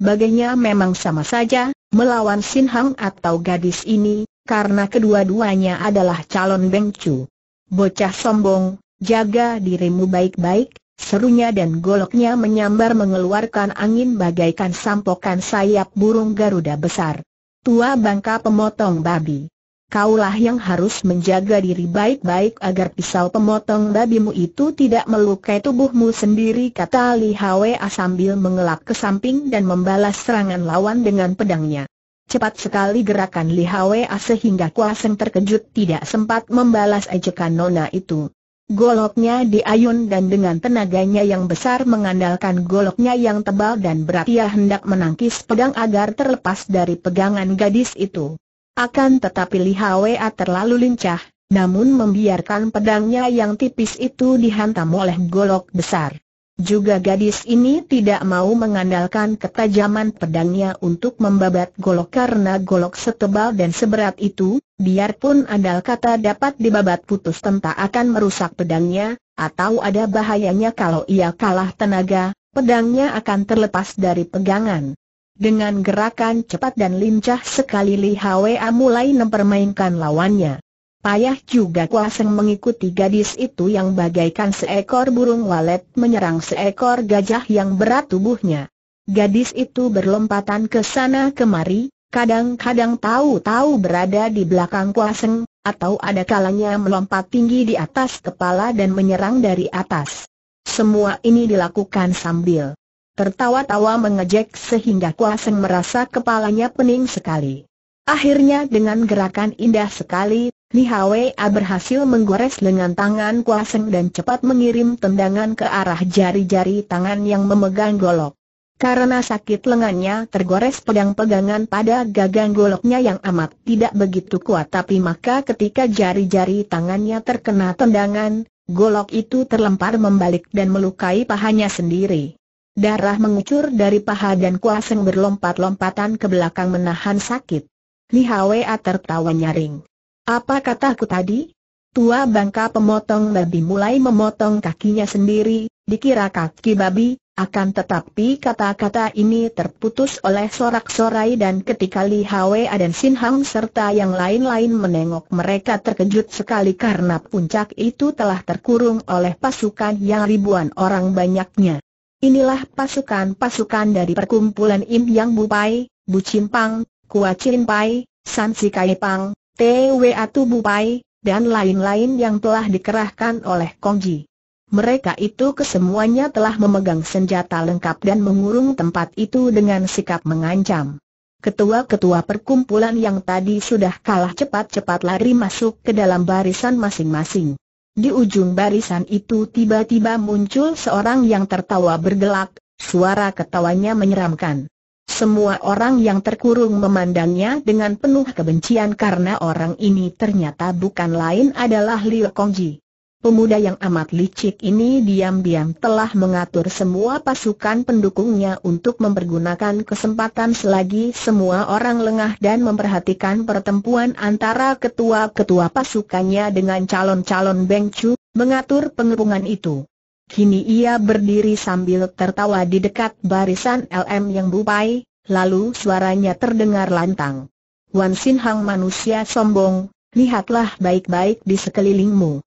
Baginya memang sama saja, melawan Sin Hang atau gadis ini, karena kedua-duanya adalah calon bengcu. Bocah sombong, jaga dirimu baik-baik, serunya dan goloknya menyambar mengeluarkan angin bagaikan sampokan sayap burung Garuda besar. Tua bangka pemotong babi. Kaulah yang harus menjaga diri baik-baik agar pisau pemotong babimu itu tidak melukai tubuhmu sendiri kata Li Hwa sambil mengelak ke samping dan membalas serangan lawan dengan pedangnya. Cepat sekali gerakan Li Hwa sehingga Kuaseng terkejut tidak sempat membalas ejekan Nona itu. Goloknya diayun dan dengan tenaganya yang besar mengandalkan goloknya yang tebal dan berat ia hendak menangkis pedang agar terlepas dari pegangan gadis itu. Akan tetapi Li Hwa terlalu lincah, namun membiarkan pedangnya yang tipis itu dihantam oleh golok besar. Juga gadis ini tidak mau mengandalkan ketajaman pedangnya untuk membabat golok karena golok setebal dan seberat itu, biarpun andal kata dapat dibabat putus tentu akan merusak pedangnya, atau ada bahayanya kalau ia kalah tenaga, pedangnya akan terlepas dari pegangan. Dengan gerakan cepat dan lincah sekali Li Hwa mulai mempermainkan lawannya. Payah juga Kuaseng mengikuti gadis itu yang bagaikan seekor burung walet menyerang seekor gajah yang berat tubuhnya. Gadis itu berlompatan ke sana kemari, kadang-kadang tahu-tahu berada di belakang Kuaseng, atau ada kalanya melompat tinggi di atas kepala dan menyerang dari atas. Semua ini dilakukan sambil tertawa-tawa mengejek sehingga Kuaseng merasa kepalanya pening sekali. Akhirnya dengan gerakan indah sekali, Li Hwa berhasil menggores lengan tangan Kuaseng dan cepat mengirim tendangan ke arah jari-jari tangan yang memegang golok. Karena sakit lengannya tergores pedang-pegangan pada gagang goloknya yang amat tidak begitu kuat tapi maka ketika jari-jari tangannya terkena tendangan, golok itu terlempar membalik dan melukai pahanya sendiri. Darah mengucur dari paha dan kuaseng berlompat-lompatan ke belakang menahan sakit. Li Hwa tertawa nyaring. Apa kataku tadi? Tua bangka pemotong babi mulai memotong kakinya sendiri, dikira kaki babi, akan tetapi kata-kata ini terputus oleh sorak-sorai dan ketika Li Hwa dan Sin Hang serta yang lain-lain menengok mereka terkejut sekali karena puncak itu telah terkurung oleh pasukan yang ribuan orang banyaknya. Inilah pasukan-pasukan dari perkumpulan Im Yang Bupai, Bu Cimpang, Kua Chin Pai, San Si Kai Pang, TWA Tubu Pai, dan lain-lain yang telah dikerahkan oleh Kongji. Mereka itu kesemuanya telah memegang senjata lengkap dan mengurung tempat itu dengan sikap mengancam. Ketua-ketua perkumpulan yang tadi sudah kalah cepat-cepat lari masuk ke dalam barisan masing-masing. Di ujung barisan itu tiba-tiba muncul seorang yang tertawa bergelak, suara ketawanya menyeramkan. Semua orang yang terkurung memandangnya dengan penuh kebencian karena orang ini ternyata bukan lain adalah Liu Kongji. Pemuda yang amat licik ini diam-diam telah mengatur semua pasukan pendukungnya untuk mempergunakan kesempatan selagi semua orang lengah dan memperhatikan pertempuan antara ketua-ketua pasukannya dengan calon-calon Beng mengatur pengepungan itu. Kini ia berdiri sambil tertawa di dekat barisan LM yang bupai, lalu suaranya terdengar lantang. Wan Sin Hang manusia sombong, lihatlah baik-baik di sekelilingmu.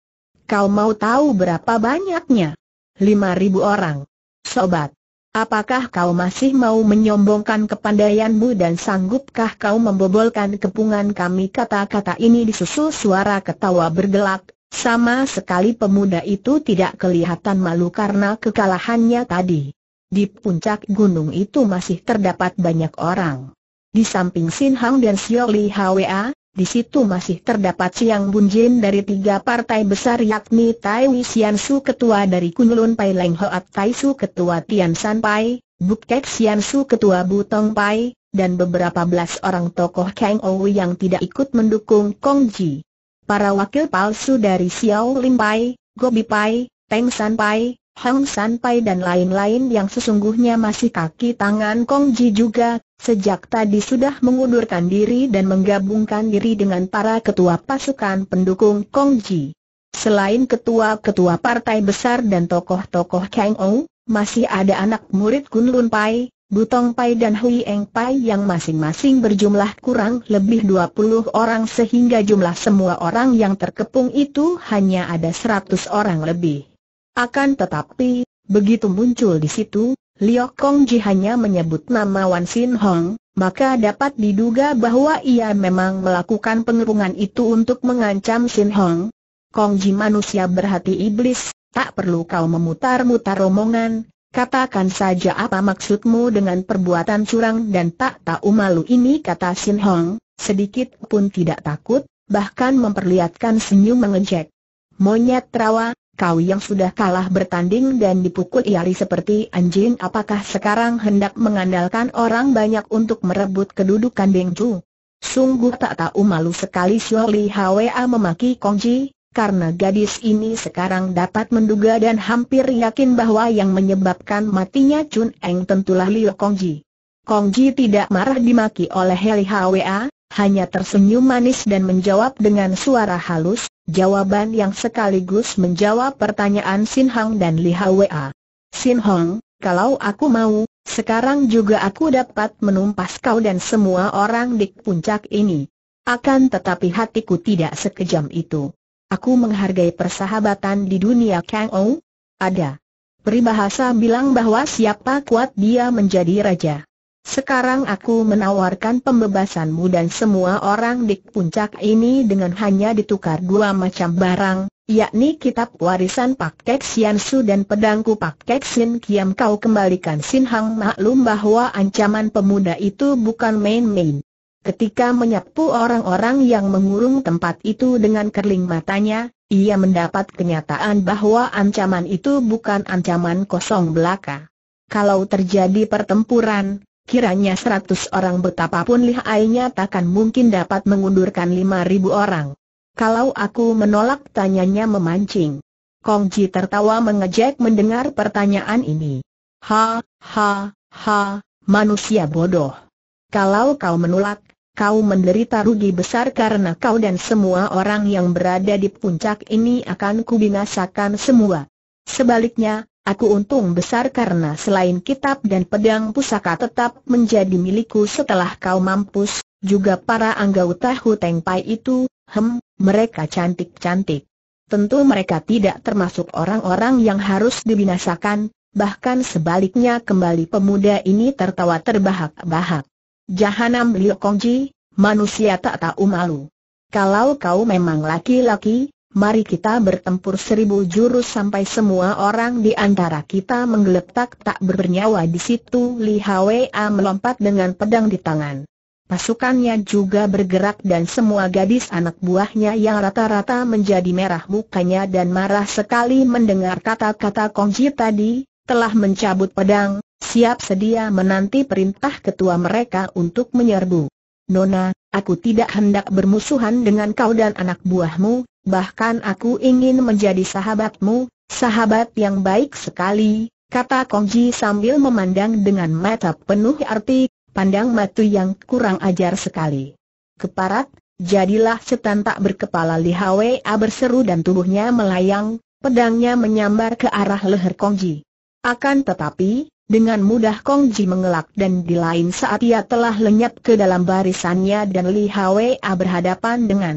Kau mau tahu berapa banyaknya? Lima ribu orang. Sobat, apakah kau masih mau menyombongkan kepandaianmu dan sanggupkah kau membobolkan kepungan kami? Kata-kata ini disusul suara ketawa bergelak, sama sekali pemuda itu tidak kelihatan malu karena kekalahannya tadi. Di puncak gunung itu masih terdapat banyak orang. Di samping Sin Hang dan Xiao Li Hwa, di situ masih terdapat Siang Bun Jin dari tiga partai besar yakni Tai Xian Su Ketua dari Kunlun Pai Leng Hoat Tai Su Ketua Tian San Pai, Bukek Xian Su Ketua Butong Pai, dan beberapa belas orang tokoh Kang Owi yang tidak ikut mendukung Kong Ji. Para wakil palsu dari Xiao Lim Pai, Gobi Pai, Teng San Pai, Hong San Pai dan lain-lain yang sesungguhnya masih kaki tangan Kong Ji juga, sejak tadi sudah mengundurkan diri dan menggabungkan diri dengan para ketua pasukan pendukung Kong Ji. Selain ketua-ketua partai besar dan tokoh-tokoh Kang Ou, masih ada anak murid Kun Lun Pai, Butong Pai dan Hui Eng Pai yang masing-masing berjumlah kurang lebih 20 orang sehingga jumlah semua orang yang terkepung itu hanya ada 100 orang lebih. Akan tetapi, begitu muncul di situ, Liok Kong Ji hanya menyebut nama Wan Sin Hong, maka dapat diduga bahwa ia memang melakukan pengerungan itu untuk mengancam Sin Hong. Kong Ji manusia berhati iblis, tak perlu kau memutar-mutar omongan, katakan saja apa maksudmu dengan perbuatan curang dan tak tahu malu ini kata Sin Hong, sedikit pun tidak takut, bahkan memperlihatkan senyum mengejek. Monyet rawa, kau yang sudah kalah bertanding dan dipukul iari seperti anjing apakah sekarang hendak mengandalkan orang banyak untuk merebut kedudukan Beng Chu? Sungguh tak tahu malu sekali Xiao Li Hwa memaki Kongji, karena gadis ini sekarang dapat menduga dan hampir yakin bahwa yang menyebabkan matinya Chun Eng tentulah Liu Kongji. Kongji tidak marah dimaki oleh Heli Hwa, hanya tersenyum manis dan menjawab dengan suara halus, jawaban yang sekaligus menjawab pertanyaan Sin Hong dan Li Hwa. Sin Hong, kalau aku mau, sekarang juga aku dapat menumpas kau dan semua orang di puncak ini. Akan tetapi hatiku tidak sekejam itu. Aku menghargai persahabatan di dunia Kang Ou. Ada. Peribahasa bilang bahwa siapa kuat dia menjadi raja. Sekarang aku menawarkan pembebasanmu dan semua orang di puncak ini dengan hanya ditukar dua macam barang, yakni kitab warisan Pak Kek Sian Su dan pedangku Pak Kek Sin Kiam kau kembalikan Sin Hang maklum bahwa ancaman pemuda itu bukan main-main. Ketika menyapu orang-orang yang mengurung tempat itu dengan kerling matanya, ia mendapat kenyataan bahwa ancaman itu bukan ancaman kosong belaka. Kalau terjadi pertempuran, Kiranya seratus orang betapapun lihainya takkan mungkin dapat mengundurkan lima ribu orang. Kalau aku menolak tanyanya memancing. Kong Ji tertawa mengejek mendengar pertanyaan ini. Ha, ha, ha, manusia bodoh. Kalau kau menolak, kau menderita rugi besar karena kau dan semua orang yang berada di puncak ini akan kubinasakan semua. Sebaliknya, Aku untung besar karena selain kitab dan pedang pusaka tetap menjadi milikku setelah kau mampus, juga para anggota Teng Pai itu, hem, mereka cantik-cantik. Tentu mereka tidak termasuk orang-orang yang harus dibinasakan, bahkan sebaliknya kembali pemuda ini tertawa terbahak-bahak. Jahanam Liu Kongji, manusia tak tahu malu. Kalau kau memang laki-laki, mari kita bertempur seribu jurus sampai semua orang di antara kita menggeletak tak bernyawa di situ Li Hwa melompat dengan pedang di tangan. Pasukannya juga bergerak dan semua gadis anak buahnya yang rata-rata menjadi merah mukanya dan marah sekali mendengar kata-kata Kongji tadi, telah mencabut pedang, siap sedia menanti perintah ketua mereka untuk menyerbu. Nona, aku tidak hendak bermusuhan dengan kau dan anak buahmu, bahkan aku ingin menjadi sahabatmu, sahabat yang baik sekali, kata Kongji sambil memandang dengan mata penuh arti, pandang matu yang kurang ajar sekali. Keparat, jadilah setan tak berkepala A berseru dan tubuhnya melayang, pedangnya menyambar ke arah leher Kongji. Akan tetapi, dengan mudah Kongji mengelak dan di lain saat ia telah lenyap ke dalam barisannya dan Li A berhadapan dengan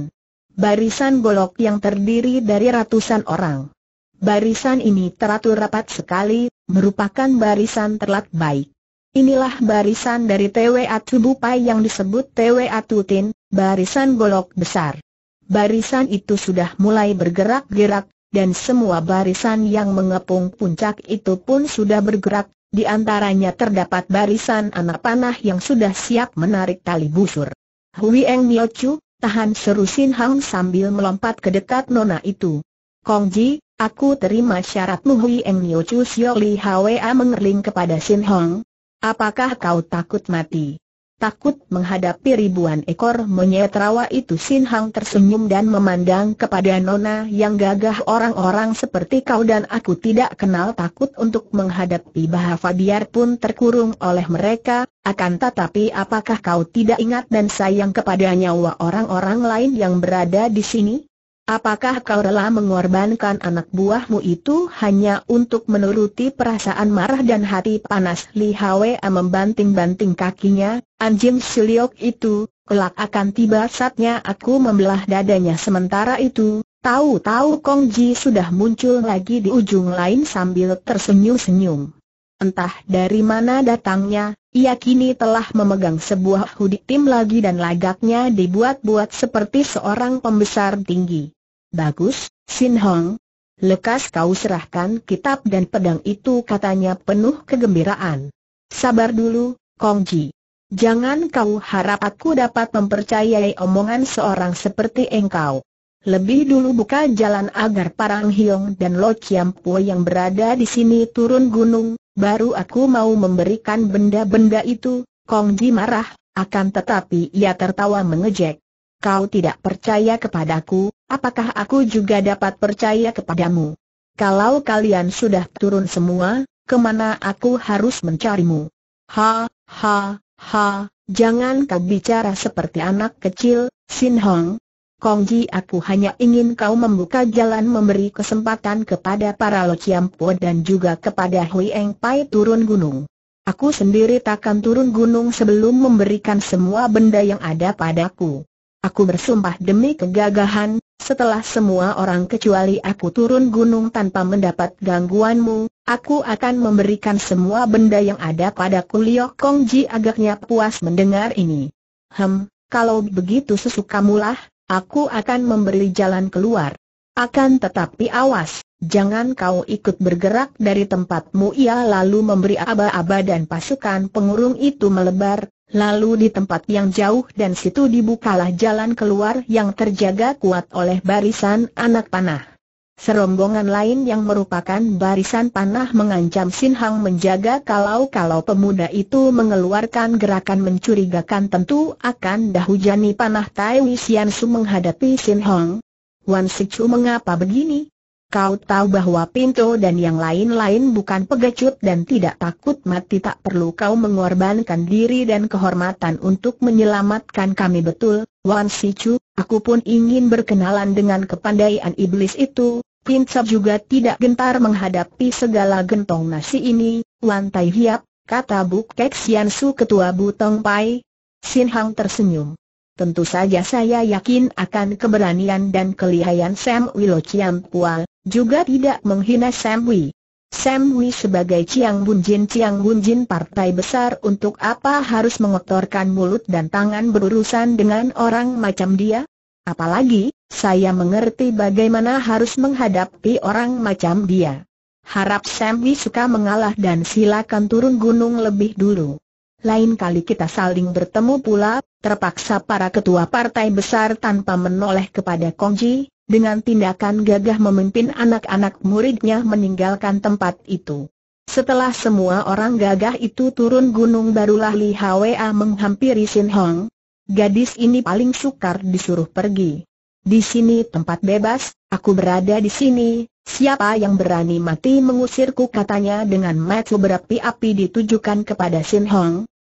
barisan golok yang terdiri dari ratusan orang. Barisan ini teratur rapat sekali, merupakan barisan terlat baik. Inilah barisan dari TWA Tubupai yang disebut TWA Tutin, barisan golok besar. Barisan itu sudah mulai bergerak-gerak, dan semua barisan yang mengepung puncak itu pun sudah bergerak, di antaranya terdapat barisan anak panah yang sudah siap menarik tali busur. Hui Eng Miochu, Tahan seru Sin Hang sambil melompat ke dekat nona itu. Kong Ji, aku terima syaratmu Hui Eng Niu Chu Xiao Li Hwa mengerling kepada Sin Hong. Apakah kau takut mati? takut menghadapi ribuan ekor monyet rawa itu Sin Hang tersenyum dan memandang kepada Nona yang gagah orang-orang seperti kau dan aku tidak kenal takut untuk menghadapi bahawa biarpun terkurung oleh mereka, akan tetapi apakah kau tidak ingat dan sayang kepada nyawa orang-orang lain yang berada di sini? Apakah kau rela mengorbankan anak buahmu itu hanya untuk menuruti perasaan marah dan hati panas? Li Hwa membanting-banting kakinya, anjing siliok itu, kelak akan tiba saatnya aku membelah dadanya sementara itu. Tahu-tahu Kong Ji sudah muncul lagi di ujung lain sambil tersenyum-senyum. Entah dari mana datangnya, ia kini telah memegang sebuah hoodie tim lagi dan lagaknya dibuat-buat seperti seorang pembesar tinggi. Bagus, Sin Hong. Lekas kau serahkan kitab dan pedang itu katanya penuh kegembiraan. Sabar dulu, Kong Ji. Jangan kau harap aku dapat mempercayai omongan seorang seperti engkau. Lebih dulu buka jalan agar Parang Hiong dan Lo Chiam Po yang berada di sini turun gunung, baru aku mau memberikan benda-benda itu, Kong Ji marah, akan tetapi ia tertawa mengejek kau tidak percaya kepadaku, apakah aku juga dapat percaya kepadamu? Kalau kalian sudah turun semua, kemana aku harus mencarimu? Ha, ha, ha, jangan kau bicara seperti anak kecil, Sin Hong. Kongji aku hanya ingin kau membuka jalan memberi kesempatan kepada para Lo Po dan juga kepada Hui Eng Pai turun gunung. Aku sendiri takkan turun gunung sebelum memberikan semua benda yang ada padaku. Aku bersumpah demi kegagahan, setelah semua orang kecuali aku turun gunung tanpa mendapat gangguanmu, aku akan memberikan semua benda yang ada padaku Liok Kong Ji agaknya puas mendengar ini. Hem, kalau begitu sesukamulah, aku akan memberi jalan keluar. Akan tetapi awas, jangan kau ikut bergerak dari tempatmu Ia lalu memberi aba-aba dan pasukan pengurung itu melebar, Lalu di tempat yang jauh dan situ dibukalah jalan keluar yang terjaga kuat oleh barisan anak panah. Serombongan lain yang merupakan barisan panah mengancam Sin Hang menjaga kalau-kalau pemuda itu mengeluarkan gerakan mencurigakan tentu akan dahujani panah Tai Wisian Su menghadapi Sin Hang. Wan Sichu mengapa begini? Kau tahu bahwa Pinto dan yang lain-lain bukan pegecut dan tidak takut mati tak perlu kau mengorbankan diri dan kehormatan untuk menyelamatkan kami betul, Wan Sichu, aku pun ingin berkenalan dengan kepandaian iblis itu, Pinto juga tidak gentar menghadapi segala gentong nasi ini, Wan Tai Hiap, kata Buk Kek Sian Su Ketua Butong Pai. Sin Hang tersenyum. Tentu saja saya yakin akan keberanian dan kelihayan Sam Wilo Chiam Pua. Juga tidak menghina Sam Wei. Sam Wei sebagai Chiang Bun Jin Chiang Bun Jin partai besar untuk apa harus mengotorkan mulut dan tangan berurusan dengan orang macam dia? Apalagi, saya mengerti bagaimana harus menghadapi orang macam dia. Harap Sam Wei suka mengalah dan silakan turun gunung lebih dulu. Lain kali kita saling bertemu pula, terpaksa para ketua partai besar tanpa menoleh kepada Kongji, dengan tindakan gagah memimpin anak-anak muridnya meninggalkan tempat itu. Setelah semua orang gagah itu turun gunung barulah Li Hwa menghampiri Sin Hong. Gadis ini paling sukar disuruh pergi. Di sini tempat bebas, aku berada di sini, siapa yang berani mati mengusirku katanya dengan mata berapi-api ditujukan kepada Sin Hong.